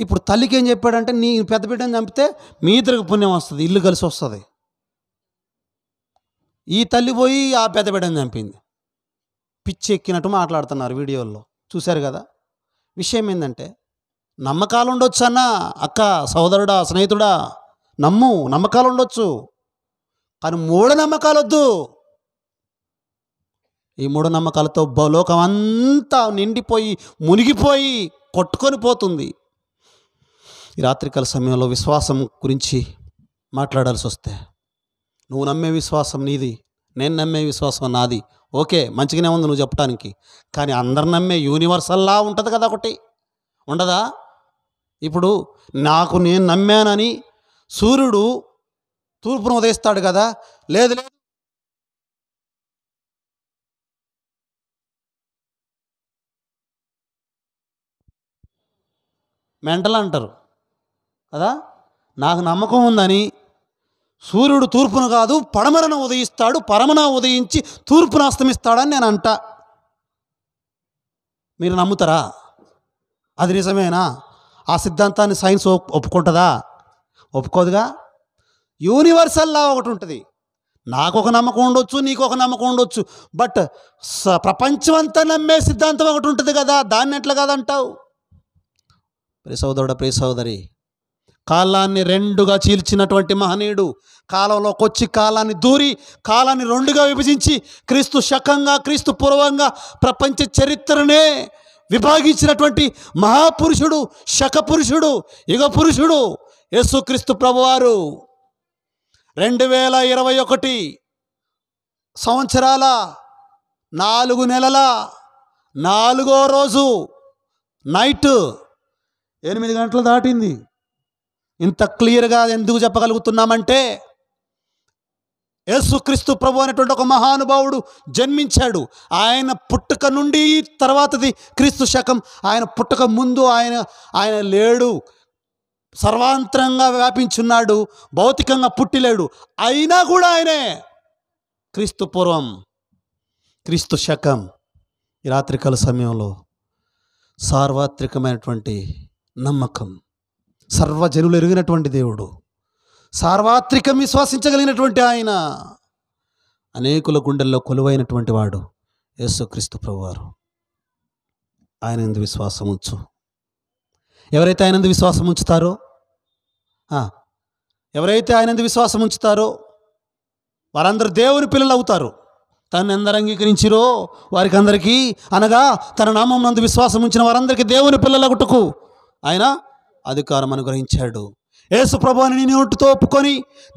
ఇప్పుడు తల్లికి ఏం చెప్పాడంటే నీ పెద్ద బిడ్డని చంపితే మీ ఇద్దరికి పుణ్యం వస్తుంది ఇల్లు కలిసి వస్తుంది ఈ తల్లి పోయి ఆ పెద్ద బిడ్డను చంపింది పిచ్చి ఎక్కినట్టు మాట్లాడుతున్నారు వీడియోల్లో చూశారు కదా విషయం ఏంటంటే నమ్మకాలు ఉండొచ్చు అన్న అక్క సోదరుడా స్నేహితుడా నమ్ము నమ్మకాలు ఉండొచ్చు కానీ మూఢనమ్మకాలు వద్దు ఈ మూఢనమ్మకాలతో లోకం అంతా నిండిపోయి మునిగిపోయి కొట్టుకొని పోతుంది ఈ రాత్రికాల సమయంలో విశ్వాసం గురించి మాట్లాడాల్సి వస్తే నువ్వు నమ్మే విశ్వాసం నీది నేను నమ్మే విశ్వాసం నాది ఓకే మంచిగానే ఉంది నువ్వు చెప్పడానికి కానీ అందరు నమ్మే యూనివర్సల్లా ఉంటుంది కదా ఒకటి ఉండదా ఇప్పుడు నాకు నేను నమ్మానని సూర్యుడు తూర్పును ఉదయిస్తాడు కదా లేదు లేదు మెంటల్ అంటారు కదా నాకు నమ్మకం ఉందని సూర్యుడు తూర్పును కాదు పడమరన ఉదయిస్తాడు పరమన ఉదయించి తూర్పున అస్తమిస్తాడని నేను అంట మీరు నమ్ముతారా అది నిజమేనా ఆ సిద్ధాంతాన్ని సైన్స్ ఒప్పుకుంటుందా ఒప్పుకోదుగా యూనివర్సల్లా ఒకటి ఉంటుంది నాకు ఒక నమ్మకం ఉండొచ్చు నీకు ఒక నమ్మకం ఉండొచ్చు బట్ ప్రపంచమంతా నమ్మే సిద్ధాంతం ఒకటి ఉంటుంది కదా దాన్ని ఎట్లా కాదంటావు ప్రియ సోదరుడ ప్రియ సోదరి కాలాన్ని రెండుగా చీల్చినటువంటి మహనీయుడు కాలంలోకి వచ్చి కాలాన్ని దూరి కాలాన్ని రెండుగా విభజించి క్రీస్తు శకంగా క్రీస్తు పూర్వంగా ప్రపంచ చరిత్రనే విభాగించినటువంటి మహాపురుషుడు శకపురుషుడు యుగ పురుషుడు యేసుక్రీస్తు ప్రభువారు రెండు వేల ఇరవై ఒకటి సంవత్సరాల నాలుగు నెలల నాలుగో రోజు నైట్ ఎనిమిది గంటలు దాటింది ఇంత క్లియర్గా ఎందుకు చెప్పగలుగుతున్నామంటే యేసుక్రీస్తు ప్రభు అనేటువంటి ఒక మహానుభావుడు జన్మించాడు ఆయన పుట్టుక నుండి తర్వాతది క్రీస్తు శకం ఆయన పుట్టుక ముందు ఆయన ఆయన లేడు సర్వాంతరంగా వ్యాపించున్నాడు భౌతికంగా పుట్టిలేడు అయినా కూడా ఆయనే క్రీస్తు పూర్వం క్రీస్తు శకం ఈ రాత్రికాల సమయంలో సార్వత్రికమైనటువంటి నమ్మకం సర్వజనులు ఎరిగినటువంటి దేవుడు సార్వత్రికం విశ్వాసించగలిగినటువంటి ఆయన అనేకుల గుండెల్లో కొలువైనటువంటి వాడు యేసుక్రీస్తు ప్రభువారు ఆయన ఎందు విశ్వాసం ఉంచు ఎవరైతే ఆయన ఎందు విశ్వాసం ఉంచుతారో ఎవరైతే ఆయన ఎందు విశ్వాసం ఉంచుతారో వారందరూ దేవుని పిల్లలు అవుతారు తనని ఎందరు అంగీకరించిరో వారికి అందరికీ అనగా తన నామం నందు విశ్వాసం ఉంచిన వారందరికీ దేవుని గుట్టుకు ఆయన అధికారం అనుగ్రహించాడు యేసు ప్రభు అని నీ నోటితో ఒప్పుకొని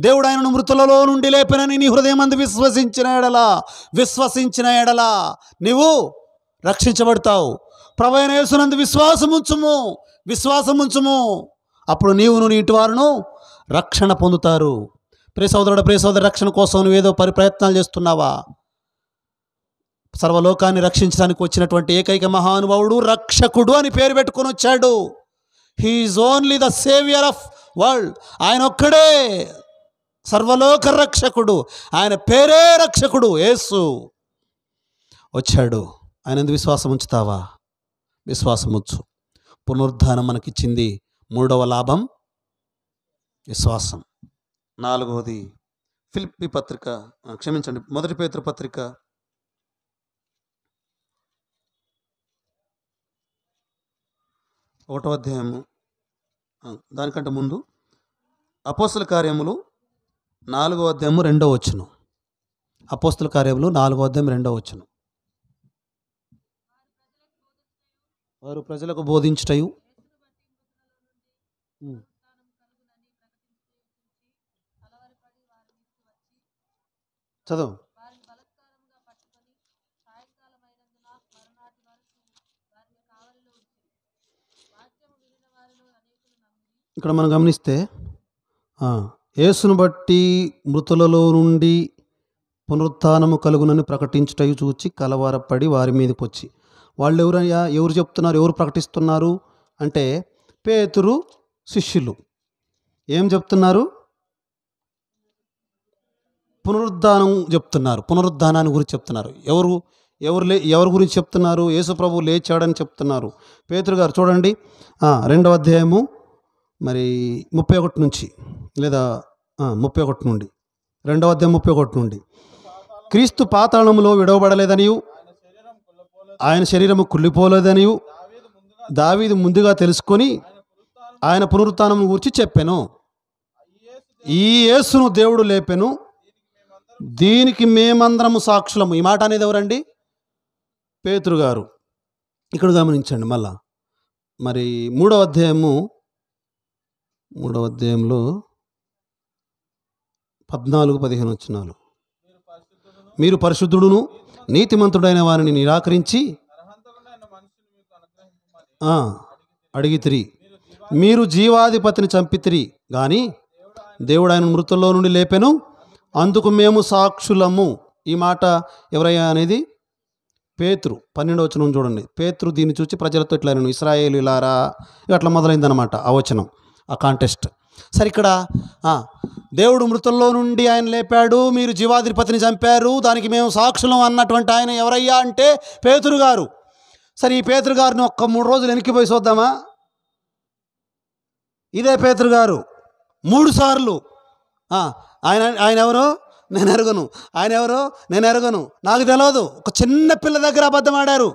దేవుడు ఆయనను మృతులలో నుండి లేపినని నీ హృదయం అందు విశ్వసించిన ఎడలా విశ్వసించిన ఎడలా నీవు రక్షించబడతావు ప్రభు అయిన యేసునందు విశ్వాసముంచుము విశ్వాసముంచుము అప్పుడు నీవు నువ్వు ఇంటివారును రక్షణ పొందుతారు ప్రే సోదరుడు ప్రే సోదరు రక్షణ కోసం నువ్వు ఏదో పరి ప్రయత్నాలు చేస్తున్నావా సర్వలోకాన్ని రక్షించడానికి వచ్చినటువంటి ఏకైక మహానుభావుడు రక్షకుడు అని పేరు పెట్టుకొని వచ్చాడు he is only the saviour of world ఆయన ఒక్కడే సర్వలోక రక్షకుడు ఆయన పేరే రక్షకుడు యేసు వచ్చాడు ఆయన ఎందుకు విశ్వాసం ఉంచుతావా విశ్వాసం ఉంచు పునరుద్ధానం మనకిచ్చింది మూడవ లాభం విశ్వాసం నాలుగవది ఫిలిప్పి పత్రిక క్షమించండి మొదటి పేతృ పత్రిక ఒకటో అధ్యాయము దానికంటే ముందు అపోస్తుల కార్యములు నాలుగో అధ్యాయము రెండో వచ్చును అపోస్తుల కార్యములు నాలుగో అధ్యాయం రెండో వచ్చును వారు ప్రజలకు బోధించుటయు చదువు ఇక్కడ మనం గమనిస్తే యేసును బట్టి మృతులలో నుండి పునరుత్నము కలుగునని ప్రకటించుటయు చూచి కలవారపడి వారి మీదకి వచ్చి వాళ్ళు ఎవరయ్యా ఎవరు చెప్తున్నారు ఎవరు ప్రకటిస్తున్నారు అంటే పేతురు శిష్యులు ఏం చెప్తున్నారు పునరుద్ధానం చెప్తున్నారు పునరుద్ధానాన్ని గురించి చెప్తున్నారు ఎవరు ఎవరు లే ఎవరి గురించి చెప్తున్నారు యేసు ప్రభు లేచాడని చెప్తున్నారు పేతురు గారు చూడండి రెండవ అధ్యాయము మరి ముప్పై ఒకటి నుంచి లేదా ముప్పై ఒకటి నుండి రెండవ అధ్యాయం ముప్పై ఒకటి నుండి క్రీస్తు పాతాళములో విడవబడలేదనియు ఆయన శరీరము కుళ్ళిపోలేదనియు దావీది ముందుగా తెలుసుకొని ఆయన పునరుత్నం గురించి చెప్పాను ఈ యేసును దేవుడు లేపెను దీనికి మేమందరము సాక్షులము ఈ మాట అనేది ఎవరండి పేతురు గారు ఇక్కడ గమనించండి మళ్ళా మరి మూడో అధ్యాయము మూడవ అధ్యాయంలో పద్నాలుగు పదిహేను వచ్చినాలు మీరు పరిశుద్ధుడును నీతిమంతుడైన వారిని నిరాకరించి అడిగి త్రి మీరు జీవాధిపతిని చంపితిరి కానీ దేవుడు ఆయన మృతుల్లో నుండి లేపెను అందుకు మేము సాక్షులము ఈ మాట ఎవరయ్యా అనేది పేతురు పన్నెండు వచనం చూడండి పేతురు దీన్ని చూసి ప్రజలతో ఇట్లా నేను ఇలా ఇలారా ఇట్లా మొదలైందనమాట ఆ వచనం ఆ కాంటెస్ట్ సరే ఇక్కడ దేవుడు మృతుల్లో నుండి ఆయన లేపాడు మీరు జీవాధిపతిని చంపారు దానికి మేము సాక్షులం అన్నటువంటి ఆయన ఎవరయ్యా అంటే పేతురు గారు సరే ఈ పేతురు గారిని ఒక్క మూడు రోజులు వెనక్కిపోయి చూద్దామా ఇదే పేతురు గారు మూడు సార్లు ఆయన ఆయన ఎవరు నేను ఎరగను ఆయన ఎవరు నేను ఎరగను నాకు తెలియదు ఒక చిన్న పిల్ల దగ్గర అబద్ధం ఆడారు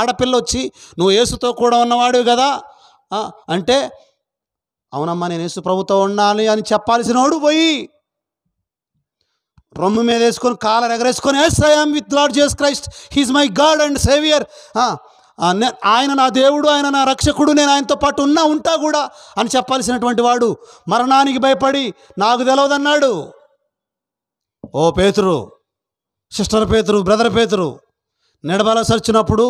ఆడపిల్ల వచ్చి నువ్వు ఏసుతో కూడా ఉన్నవాడు కదా అంటే అవునమ్మా నేను యేసు ప్రభుతో ఉండాలి అని చెప్పాల్సిన వాడు పోయి రొమ్ము మీద వేసుకొని కాలర్ ఎగరేసుకొని yes am with Lord Jesus Christ he's my God and saviour ఆయన నా దేవుడు ఆయన నా రక్షకుడు నేను ఆయనతో పాటు ఉన్నా ఉంటా కూడా అని చెప్పాల్సినటువంటి వాడు మరణానికి భయపడి నాకు తెలవదన్నాడు ఓ పేతురు సిస్టర్ పేతురు బ్రదర్ పేతురు నిడబలసి వచ్చినప్పుడు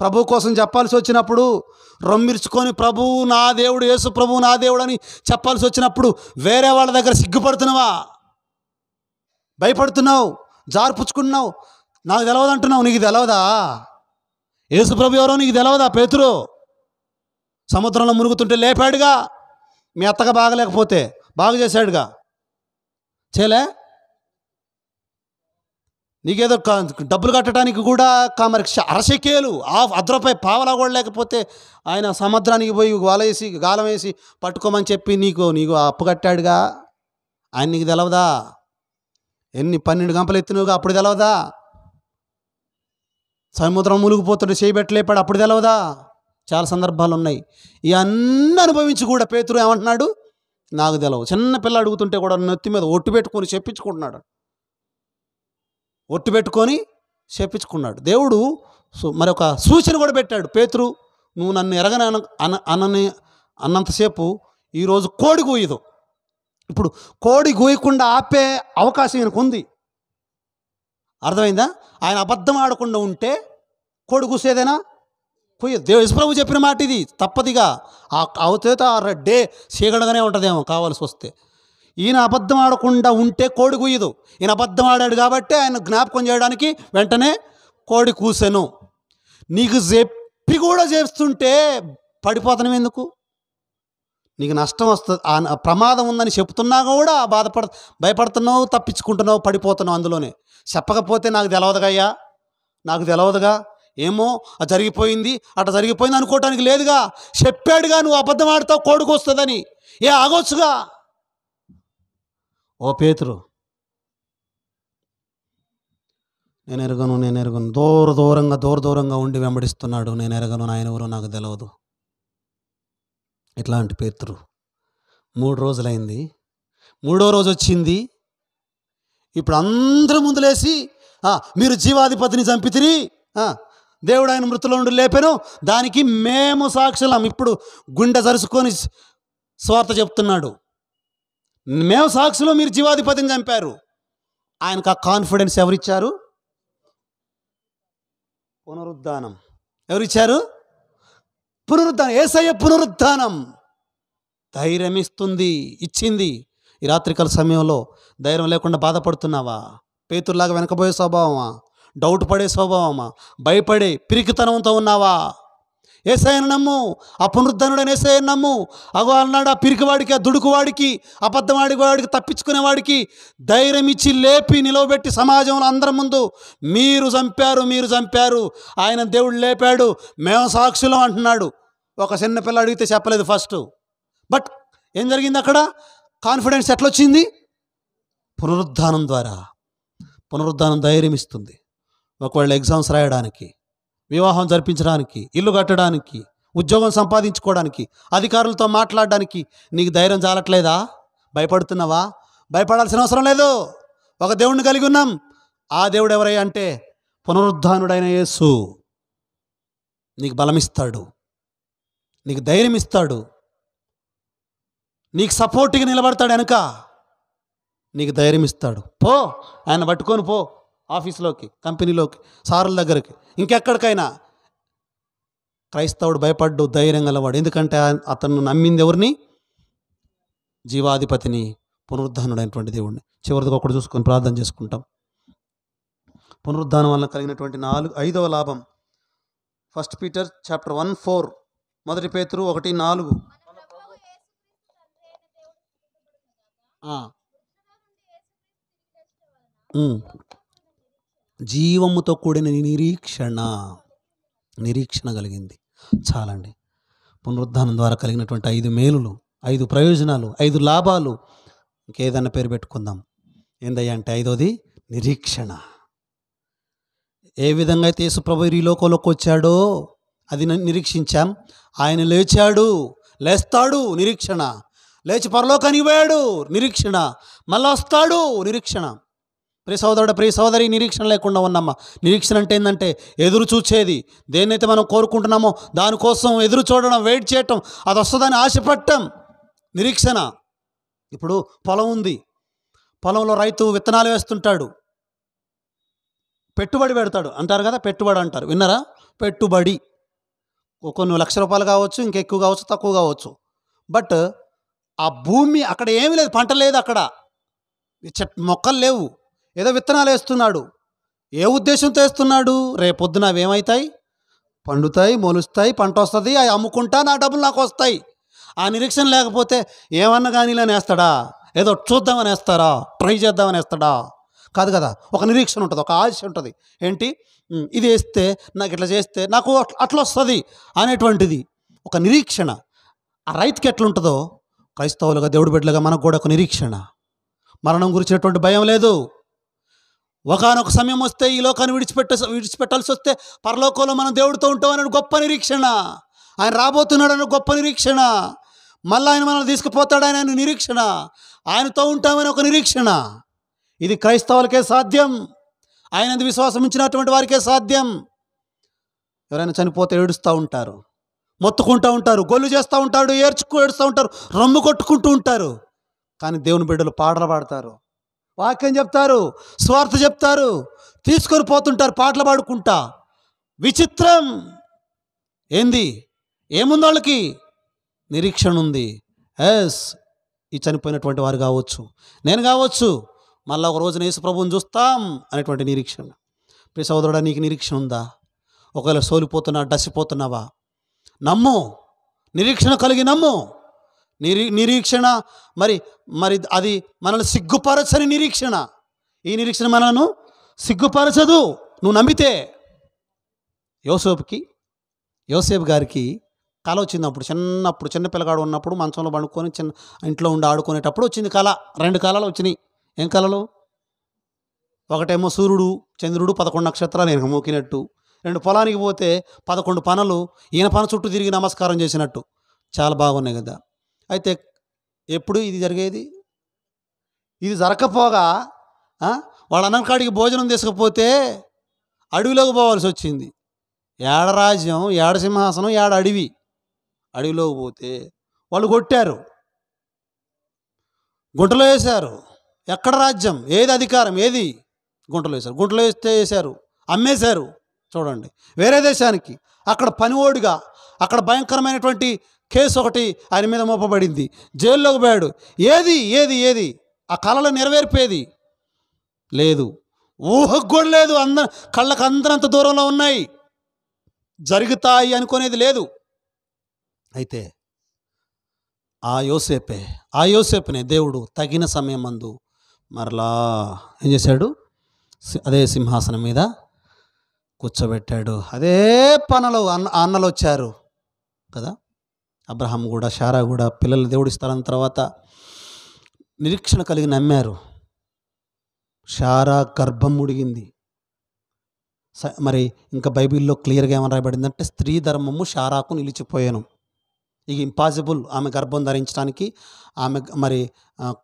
ప్రభు కోసం చెప్పాల్సి వచ్చినప్పుడు రొమ్మిర్చుకొని ప్రభువు నా దేవుడు యేసు ప్రభువు నా దేవుడు అని చెప్పాల్సి వచ్చినప్పుడు వేరే వాళ్ళ దగ్గర సిగ్గుపడుతున్నావా భయపడుతున్నావు జార్పుచ్చుకుంటున్నావు నాకు తెలవదు అంటున్నావు నీకు తెలవదా యేసు ప్రభు ఎవరో నీకు తెలవదా పేతురు సముద్రంలో మునుగుతుంటే లేపాడుగా మీ అత్తగా బాగలేకపోతే బాగు చేశాడుగా చేలే నీకేదో డబ్బులు కట్టడానికి కూడా కామరికి అరసెకేలు ఆ అద్రపై పావలా కూడా లేకపోతే ఆయన సముద్రానికి పోయి వాలేసి గాలం వేసి పట్టుకోమని చెప్పి నీకు నీకు అప్పు కట్టాడుగా ఆయన నీకు తెలవదా ఎన్ని పన్నెండు గంపలు ఎత్తినవుగా అప్పుడు తెలవదా సముద్రం మూలిగిపోతుంటే చేయబెట్టలేపాడు అప్పుడు తెలవదా చాలా సందర్భాలు ఉన్నాయి ఇవన్నీ అనుభవించి కూడా పేతురు ఏమంటున్నాడు నాకు తెలవు చిన్న పిల్ల అడుగుతుంటే కూడా నొత్తి మీద ఒట్టు పెట్టుకొని చెప్పించుకుంటున్నాడు ఒట్టు పెట్టుకొని చేపించుకున్నాడు దేవుడు మరి ఒక సూచన కూడా పెట్టాడు పేతురు నువ్వు నన్ను ఎరగని అన అనని అన్నంతసేపు ఈరోజు కోడి గూయదు ఇప్పుడు కోడి గూయకుండా ఆపే అవకాశం ఈయనకు ఉంది అర్థమైందా ఆయన అబద్ధం ఆడకుండా ఉంటే కోడి కూసేదేనా పోయి దేవేశ్ చెప్పిన మాట ఇది తప్పదిగా ఆ అవతేత డే చీకడగానే ఉంటుందేమో కావాల్సి వస్తే ఈయన అబద్ధం ఆడకుండా ఉంటే కోడి కూయదు ఈయన అబద్ధం ఆడాడు కాబట్టి ఆయన జ్ఞాపకం చేయడానికి వెంటనే కోడి కూసెను నీకు చెప్పి కూడా చేస్తుంటే పడిపోతాను ఎందుకు నీకు నష్టం వస్తుంది ప్రమాదం ఉందని చెప్తున్నా కూడా బాధపడ భయపడుతున్నావు తప్పించుకుంటున్నావు పడిపోతున్నావు అందులోనే చెప్పకపోతే నాకు తెలవదుగయ్యా నాకు తెలవదుగా ఏమో అది జరిగిపోయింది అట్లా జరిగిపోయింది అనుకోవటానికి లేదుగా చెప్పాడుగా నువ్వు అబద్ధం ఆడతావు కోడుకు వస్తుందని ఏ ఆగొచ్చుగా ఓ పేతురు నేను ఎరగను నేను ఎరగను దూర దూరంగా దూర దూరంగా ఉండి వెంబడిస్తున్నాడు నేను ఎరగను ఆయన ఎవరు నాకు తెలియదు ఇట్లాంటి పేతురు మూడు రోజులైంది మూడో రోజు వచ్చింది ఇప్పుడు అందరూ ముందులేసి మీరు జీవాధిపతిని చంపితిరి దేవుడు ఆయన మృతుల నుండి లేపాను దానికి మేము సాక్షులం ఇప్పుడు గుండె సరుసుకొని స్వార్థ చెప్తున్నాడు మేము సాక్షిలో మీరు జీవాధిపతిని చంపారు ఆయనకు ఆ కాన్ఫిడెన్స్ ఎవరిచ్చారు పునరుద్ధానం ఎవరిచ్చారు పునరుద్ధానం ఏసయ్య పునరుద్ధానం ధైర్యం ఇస్తుంది ఇచ్చింది ఈ రాత్రికాల సమయంలో ధైర్యం లేకుండా బాధపడుతున్నావా పేతుర్లాగా వెనకపోయే స్వభావమా డౌట్ పడే స్వభావమా భయపడే పిరికితనంతో ఉన్నావా ఏసైన నమ్ము ఆ పునరుద్ధరణుడని ఏసైన నమ్ము అగో అన్నాడు ఆ పిరికివాడికి ఆ దుడుకువాడికి అబద్ధవాడి వాడికి తప్పించుకునేవాడికి ధైర్యం ఇచ్చి లేపి నిలవబెట్టి సమాజంలో అందరి ముందు మీరు చంపారు మీరు చంపారు ఆయన దేవుడు లేపాడు మేము సాక్షులం అంటున్నాడు ఒక చిన్న పిల్ల అడిగితే చెప్పలేదు ఫస్ట్ బట్ ఏం జరిగింది అక్కడ కాన్ఫిడెన్స్ ఎట్లొచ్చింది పునరుద్ధానం ద్వారా పునరుద్ధానం ధైర్యం ఇస్తుంది ఒకవేళ ఎగ్జామ్స్ రాయడానికి వివాహం జరిపించడానికి ఇల్లు కట్టడానికి ఉద్యోగం సంపాదించుకోవడానికి అధికారులతో మాట్లాడడానికి నీకు ధైర్యం చాలట్లేదా భయపడుతున్నావా భయపడాల్సిన అవసరం లేదు ఒక దేవుణ్ణి కలిగి ఉన్నాం ఆ దేవుడు ఎవరై అంటే పునరుద్ధానుడైన యేసు నీకు బలమిస్తాడు నీకు ధైర్యం ఇస్తాడు నీకు సపోర్ట్గా నిలబడతాడు వెనుక నీకు ధైర్యం ఇస్తాడు పో ఆయన పట్టుకొని పో ఆఫీస్లోకి కంపెనీలోకి సార్ల దగ్గరికి ఇంకెక్కడికైనా క్రైస్తవుడు భయపడ్డు ధైర్యం గలవాడు ఎందుకంటే అతను నమ్మింది ఎవరిని జీవాధిపతిని పునరుద్ధానుడైనటువంటి దేవుడిని చివరిది ఒకటి చూసుకొని ప్రార్థన చేసుకుంటాం పునరుద్ధానం వలన కలిగినటువంటి నాలుగు ఐదవ లాభం first Peter chapter one four మొదటి పేతురు ఒకటి నాలుగు జీవముతో కూడిన నిరీక్షణ నిరీక్షణ కలిగింది చాలండి పునరుద్ధానం ద్వారా కలిగినటువంటి ఐదు మేలులు ఐదు ప్రయోజనాలు ఐదు లాభాలు ఇంకేదన్నా పేరు పెట్టుకుందాం ఏందయ్యా అంటే ఐదోది నిరీక్షణ ఏ విధంగా అయితే యేసుప్రభు ఈ లోకంలోకి వచ్చాడో అది నిరీక్షించాం ఆయన లేచాడు లేస్తాడు నిరీక్షణ లేచి పరలోకానికి పోయాడు నిరీక్షణ మళ్ళా వస్తాడు నిరీక్షణ ప్రియ సోదరుడు ప్రియ సోదరి నిరీక్షణ లేకుండా ఉన్నామా నిరీక్షణ అంటే ఏంటంటే ఎదురు చూచేది దేన్నైతే మనం కోరుకుంటున్నామో దానికోసం ఎదురు చూడడం వెయిట్ చేయటం అది వస్తుందని ఆశపట్టం నిరీక్షణ ఇప్పుడు పొలం ఉంది పొలంలో రైతు విత్తనాలు వేస్తుంటాడు పెట్టుబడి పెడతాడు అంటారు కదా పెట్టుబడి అంటారు విన్నారా పెట్టుబడి కొన్ని లక్ష రూపాయలు కావచ్చు ఇంకెక్కువ కావచ్చు తక్కువ కావచ్చు బట్ ఆ భూమి అక్కడ ఏమీ లేదు పంట లేదు అక్కడ మొక్కలు లేవు ఏదో విత్తనాలు వేస్తున్నాడు ఏ ఉద్దేశంతో వేస్తున్నాడు రేపొద్దున ఏమవుతాయి పండుతాయి మొలుస్తాయి పంట వస్తుంది అవి అమ్ముకుంటా నా డబ్బులు నాకు వస్తాయి ఆ నిరీక్షణ లేకపోతే ఏమన్నా కానీ ఇలా నేస్తాడా ఏదో చూద్దామని వేస్తారా ట్రై చేద్దామని వేస్తాడా కాదు కదా ఒక నిరీక్షణ ఉంటుంది ఒక ఆశ ఉంటుంది ఏంటి ఇది వేస్తే నాకు ఇట్లా చేస్తే నాకు అట్లా వస్తుంది అనేటువంటిది ఒక నిరీక్షణ ఆ రైతుకి ఎట్లుంటుందో క్రైస్తవులుగా దేవుడు బిడ్డలుగా మనకు కూడా ఒక నిరీక్షణ మరణం గురించినటువంటి భయం లేదు ఒకనొక సమయం వస్తే ఈ లోకాన్ని విడిచిపెట్ట విడిచిపెట్టాల్సి వస్తే పరలోకంలో మనం దేవుడితో ఉంటామని గొప్ప నిరీక్షణ ఆయన రాబోతున్నాడని గొప్ప నిరీక్షణ మళ్ళీ ఆయన మనల్ని తీసుకుపోతాడని ఆయన నిరీక్షణ ఆయనతో ఉంటామని ఒక నిరీక్షణ ఇది క్రైస్తవులకే సాధ్యం ఆయన విశ్వాసం ఇచ్చినటువంటి వారికే సాధ్యం ఎవరైనా చనిపోతే ఏడుస్తూ ఉంటారు మొత్తుకుంటూ ఉంటారు గొల్లు చేస్తూ ఉంటారు ఏడ్చుకు ఏడుస్తూ ఉంటారు రమ్ము కొట్టుకుంటూ ఉంటారు కానీ దేవుని బిడ్డలు పాటలు పాడతారు వాక్యం చెప్తారు స్వార్థ చెప్తారు తీసుకొని పోతుంటారు పాటలు పాడుకుంటా విచిత్రం ఏంది ఏముంది వాళ్ళకి నిరీక్షణ ఉంది ఎస్ ఈ చనిపోయినటువంటి వారు కావచ్చు నేను కావచ్చు మళ్ళీ ఒక రోజున యేసు ప్రభువుని చూస్తాం అనేటువంటి నిరీక్షణ ప్రియ సోదరుడా నీకు నిరీక్షణ ఉందా ఒకవేళ సోలిపోతున్నా డసిపోతున్నావా నమ్ము నిరీక్షణ కలిగి నమ్ము నిరీ నిరీక్షణ మరి మరి అది మనల్ని సిగ్గుపరచని నిరీక్షణ ఈ నిరీక్షణ మనను సిగ్గుపరచదు నువ్వు నమ్మితే యోసేపుకి యోసేపు గారికి కళ వచ్చింది అప్పుడు చిన్నప్పుడు చిన్న పిల్లగాడు ఉన్నప్పుడు మంచంలో పండుకొని చిన్న ఇంట్లో ఉండి ఆడుకునేటప్పుడు వచ్చింది కళ రెండు కళలు వచ్చినాయి ఏం కళలు ఒకటేమో సూర్యుడు చంద్రుడు పదకొండు నక్షత్రాలు ఈయన మోకినట్టు రెండు పొలానికి పోతే పదకొండు పనులు ఈయన పన చుట్టూ తిరిగి నమస్కారం చేసినట్టు చాలా బాగున్నాయి కదా అయితే ఎప్పుడు ఇది జరిగేది ఇది జరగకపోగా వాళ్ళ అన్నంకాడికి భోజనం తీసుకపోతే అడవిలోకి పోవాల్సి వచ్చింది ఏడ రాజ్యం ఏడ సింహాసనం ఏడ అడవి అడవిలోకి పోతే వాళ్ళు కొట్టారు గుంటలో వేశారు ఎక్కడ రాజ్యం ఏది అధికారం ఏది గుంటలో వేశారు గుంటలో వేస్తే వేశారు అమ్మేశారు చూడండి వేరే దేశానికి అక్కడ పనివాడుగా అక్కడ భయంకరమైనటువంటి కేసు ఒకటి ఆయన మీద మోపబడింది జైల్లోకి పోయాడు ఏది ఏది ఏది ఆ కళలు నెరవేర్పేది లేదు ఊహకు కూడా లేదు అంద కళ్ళకు అందరంత దూరంలో ఉన్నాయి జరుగుతాయి అనుకునేది లేదు అయితే ఆ యోసేపే ఆ యోసేపునే దేవుడు తగిన సమయం మందు మరలా ఏం చేశాడు అదే సింహాసనం మీద కూర్చోబెట్టాడు అదే పనులు అన్న అన్నలు వచ్చారు కదా అబ్రహాం కూడా షారా కూడా పిల్లలు దేవుడు ఇస్తారన్న తర్వాత నిరీక్షణ కలిగి నమ్మారు షారా గర్భం ముడిగింది మరి ఇంకా బైబిల్లో క్లియర్గా ఏమని రాయబడిందంటే స్త్రీ ధర్మము షారాకు నిలిచిపోయాను ఇక ఇంపాసిబుల్ ఆమె గర్భం ధరించడానికి ఆమె మరి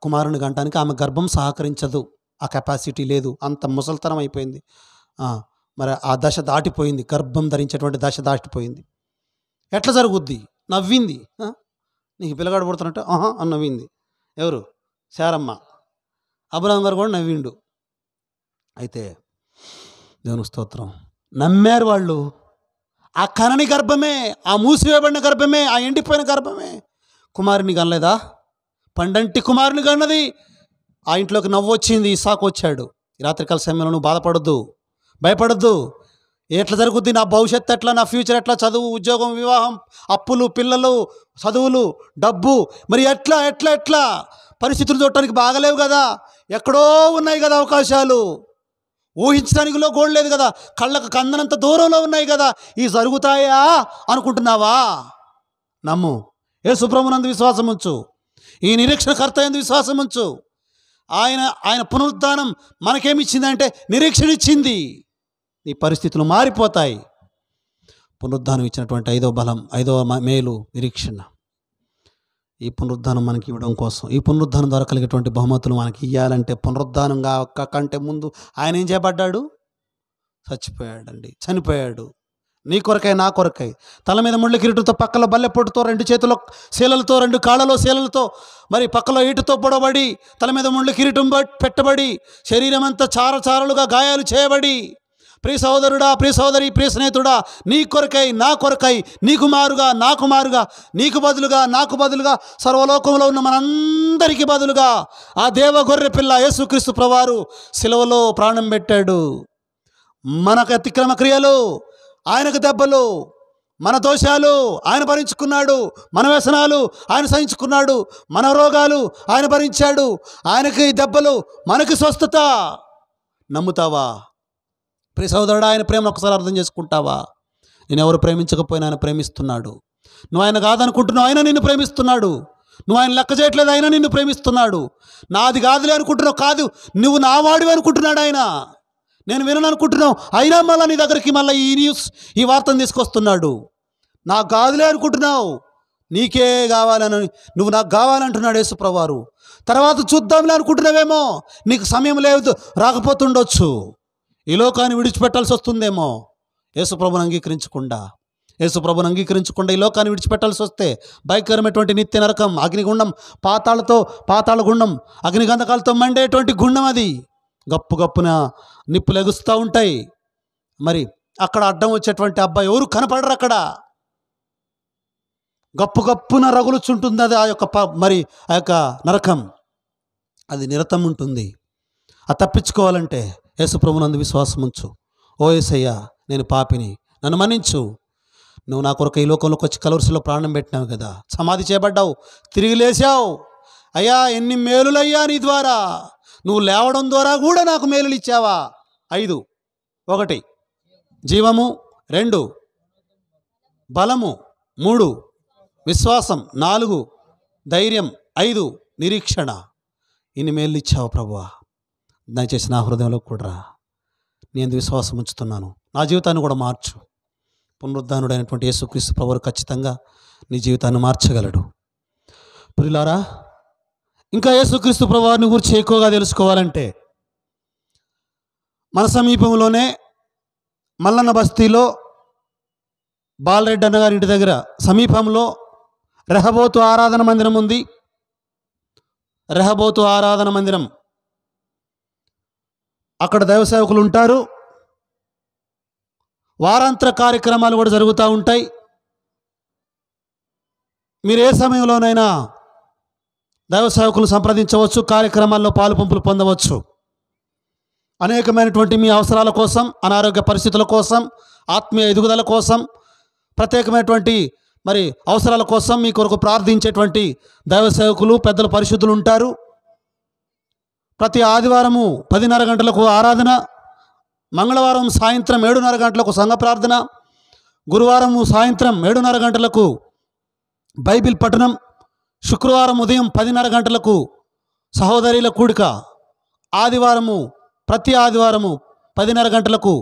కుమారుని గంటానికి ఆమె గర్భం సహకరించదు ఆ కెపాసిటీ లేదు అంత ముసల్తనం అయిపోయింది మరి ఆ దశ దాటిపోయింది గర్భం ధరించేటువంటి దశ దాటిపోయింది ఎట్లా జరుగుద్ది నవ్వింది నీకు పిల్లగాడు పుడుతున్నట్టు ఆహా అని నవ్వింది ఎవరు శారమ్మ అబ్రహం గారు కూడా నవ్విండు అయితే దేవుని స్తోత్రం నమ్మారు వాళ్ళు ఆ కనని గర్భమే ఆ మూసివేయబడిన గర్భమే ఆ ఎండిపోయిన గర్భమే కుమారుని కనలేదా పండంటి కుమారుని కన్నది ఆ ఇంట్లోకి నవ్వు వచ్చింది ఇసాకు వచ్చాడు రాత్రికాల సమయంలో నువ్వు బాధపడద్దు భయపడద్దు ఎట్లా జరుగుద్ది నా భవిష్యత్తు ఎట్లా నా ఫ్యూచర్ ఎట్లా చదువు ఉద్యోగం వివాహం అప్పులు పిల్లలు చదువులు డబ్బు మరి ఎట్లా ఎట్లా ఎట్లా పరిస్థితులు చూడటానికి బాగలేవు కదా ఎక్కడో ఉన్నాయి కదా అవకాశాలు ఊహించడానికిలో గోడు లేదు కదా కళ్ళకు కందనంత దూరంలో ఉన్నాయి కదా ఇవి జరుగుతాయా అనుకుంటున్నావా నమ్ము ఏ సుబ్రహ్మణ్యందు విశ్వాసం ఉంచు ఈ నిరీక్షణకర్త ఎందు విశ్వాసం ఉంచు ఆయన ఆయన పునరుద్ధానం మనకేమిచ్చిందంటే నిరీక్షణ ఇచ్చింది నీ పరిస్థితులు మారిపోతాయి పునరుద్ధానం ఇచ్చినటువంటి ఐదో బలం ఐదో మేలు నిరీక్షణ ఈ పునరుద్ధానం మనకి ఇవ్వడం కోసం ఈ పునరుద్ధానం ద్వారా కలిగేటువంటి బహుమతులు మనకి ఇవ్వాలంటే పునరుద్ధానం కంటే ముందు ఆయన ఏం చేయబడ్డాడు చచ్చిపోయాడండి చనిపోయాడు నీ కొరకై నా కొరకై తల మీద ముళ్ళ కిరీటంతో పక్కలో పొట్టుతో రెండు చేతిలో శీలలతో రెండు కాళ్ళలో శీలలతో మరి పక్కలో ఈటుతో పొడబడి తల మీద ముళ్ళ కిరీటం పెట్టబడి శరీరం అంతా చారచారలుగా గాయాలు చేయబడి ప్రియ సహోదరుడా ప్రియ సహోదరి ప్రియ స్నేహితుడా నీ కొరకై నా కొరకై నీకు మారుగా నాకు మారుగా నీకు బదులుగా నాకు బదులుగా సర్వలోకంలో ఉన్న మనందరికీ బదులుగా ఆ దేవ గొర్రె పిల్ల యేసుక్రీస్తు ప్రవారు సిలవలో ప్రాణం పెట్టాడు మనకు అతిక్రమ క్రియలు ఆయనకు దెబ్బలు మన దోషాలు ఆయన భరించుకున్నాడు మన వ్యసనాలు ఆయన సహించుకున్నాడు మన రోగాలు ఆయన భరించాడు ఆయనకి దెబ్బలు మనకి స్వస్థత నమ్ముతావా ప్రియ సోదరుడు ఆయన ప్రేమను ఒకసారి అర్థం చేసుకుంటావా నేను ఎవరు ప్రేమించకపోయినా ఆయన ప్రేమిస్తున్నాడు నువ్వు ఆయన కాదనుకుంటున్నావు ఆయన నిన్ను ప్రేమిస్తున్నాడు నువ్వు ఆయన లెక్క చేయట్లేదు ఆయన నిన్ను ప్రేమిస్తున్నాడు నాది కాదులే అనుకుంటున్నావు కాదు నువ్వు నావాడివి అనుకుంటున్నాడు ఆయన నేను విననుకుంటున్నావు అయినా మళ్ళీ నీ దగ్గరికి మళ్ళీ ఈ న్యూస్ ఈ వార్తను తీసుకొస్తున్నాడు నాకు కాదులే అనుకుంటున్నావు నీకే కావాలని నువ్వు నాకు కావాలంటున్నాడు యేసుప్రవారు తర్వాత చూద్దాంలే అనుకుంటున్నావేమో నీకు సమయం లేదు రాకపోతుండొచ్చు ఈ లోకాన్ని విడిచిపెట్టాల్సి వస్తుందేమో యేసుప్రభుని అంగీకరించకుండా యేసుప్రభుని అంగీకరించకుండా ఈ లోకాన్ని విడిచిపెట్టాల్సి వస్తే భయంకరమైనటువంటి నిత్య నరకం అగ్నిగుండం పాతాళతో పాతాళ గుండం అగ్నిగంధకాలతో మండేటువంటి గుండం అది గప్పు గప్పున నిప్పులు ఎగుస్తూ ఉంటాయి మరి అక్కడ అడ్డం వచ్చేటువంటి అబ్బాయి ఎవరు కనపడరు అక్కడ గప్పు గప్పున రగులుచుంటుంది అది ఆ యొక్క ప మరి ఆ యొక్క నరకం అది నిరతం ఉంటుంది ఆ తప్పించుకోవాలంటే యేసుప్రభునందు విశ్వాసం ఉంచు ఓ ఏసయ్యా నేను పాపిని నన్ను మన్నించు నువ్వు నా కొరకు ఈ లోకంలోకి వచ్చి కలవరిసలో ప్రాణం పెట్టినావు కదా సమాధి చేపడ్డావు తిరిగి లేచావు అయ్యా ఎన్ని మేలులయ్యా నీ ద్వారా నువ్వు లేవడం ద్వారా కూడా నాకు మేలులు ఇచ్చావా ఐదు ఒకటి జీవము రెండు బలము మూడు విశ్వాసం నాలుగు ధైర్యం ఐదు నిరీక్షణ ఇన్ని మేలు ఇచ్చావు ప్రభువా దయచేసి నా హృదయంలో కూడా నేను విశ్వాసం ఉంచుతున్నాను నా జీవితాన్ని కూడా మార్చు పునరుద్ధానుడైనటువంటి యేసుక్రీస్తు ప్రభువు ఖచ్చితంగా నీ జీవితాన్ని మార్చగలడు ప్రిలారా ఇంకా యేసుక్రీస్తు ప్రభువారిని గురించి ఎక్కువగా తెలుసుకోవాలంటే మన సమీపంలోనే మల్లన్న బస్తీలో బాలరెడ్డి అన్నగారి ఇంటి దగ్గర సమీపంలో రెహబోతు ఆరాధన మందిరం ఉంది రెహబోతు ఆరాధన మందిరం అక్కడ దైవ సేవకులు ఉంటారు వారాంతర కార్యక్రమాలు కూడా జరుగుతూ ఉంటాయి మీరు ఏ సమయంలోనైనా దైవ సేవకులు సంప్రదించవచ్చు కార్యక్రమాల్లో పాలుపంపులు పొందవచ్చు అనేకమైనటువంటి మీ అవసరాల కోసం అనారోగ్య పరిస్థితుల కోసం ఆత్మీయ ఎదుగుదల కోసం ప్రత్యేకమైనటువంటి మరి అవసరాల కోసం మీ కొరకు ప్రార్థించేటువంటి దైవ సేవకులు పెద్దల పరిశుద్ధులు ఉంటారు ప్రతి ఆదివారము పదిన్నర గంటలకు ఆరాధన మంగళవారం సాయంత్రం ఏడున్నర గంటలకు సంఘ ప్రార్థన గురువారము సాయంత్రం ఏడున్నర గంటలకు బైబిల్ పఠనం శుక్రవారం ఉదయం పదిన్నర గంటలకు సహోదరిల కూడిక ఆదివారము ప్రతి ఆదివారము పదిన్నర గంటలకు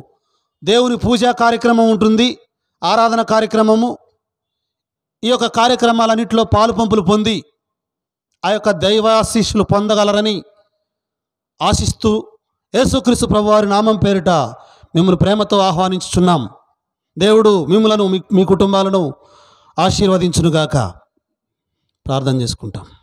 దేవుని పూజా కార్యక్రమం ఉంటుంది ఆరాధన కార్యక్రమము ఈ యొక్క కార్యక్రమాలన్నింటిలో పాలు పంపులు పొంది ఆ యొక్క దైవాశీస్సులు పొందగలరని ఆశిస్తూ యేసుక్రీస్తు ప్రభువారి నామం పేరిట మిమ్మల్ని ప్రేమతో ఆహ్వానించుచున్నాం దేవుడు మిమ్మలను మీ కుటుంబాలను ఆశీర్వదించునుగాక ప్రార్థన చేసుకుంటాం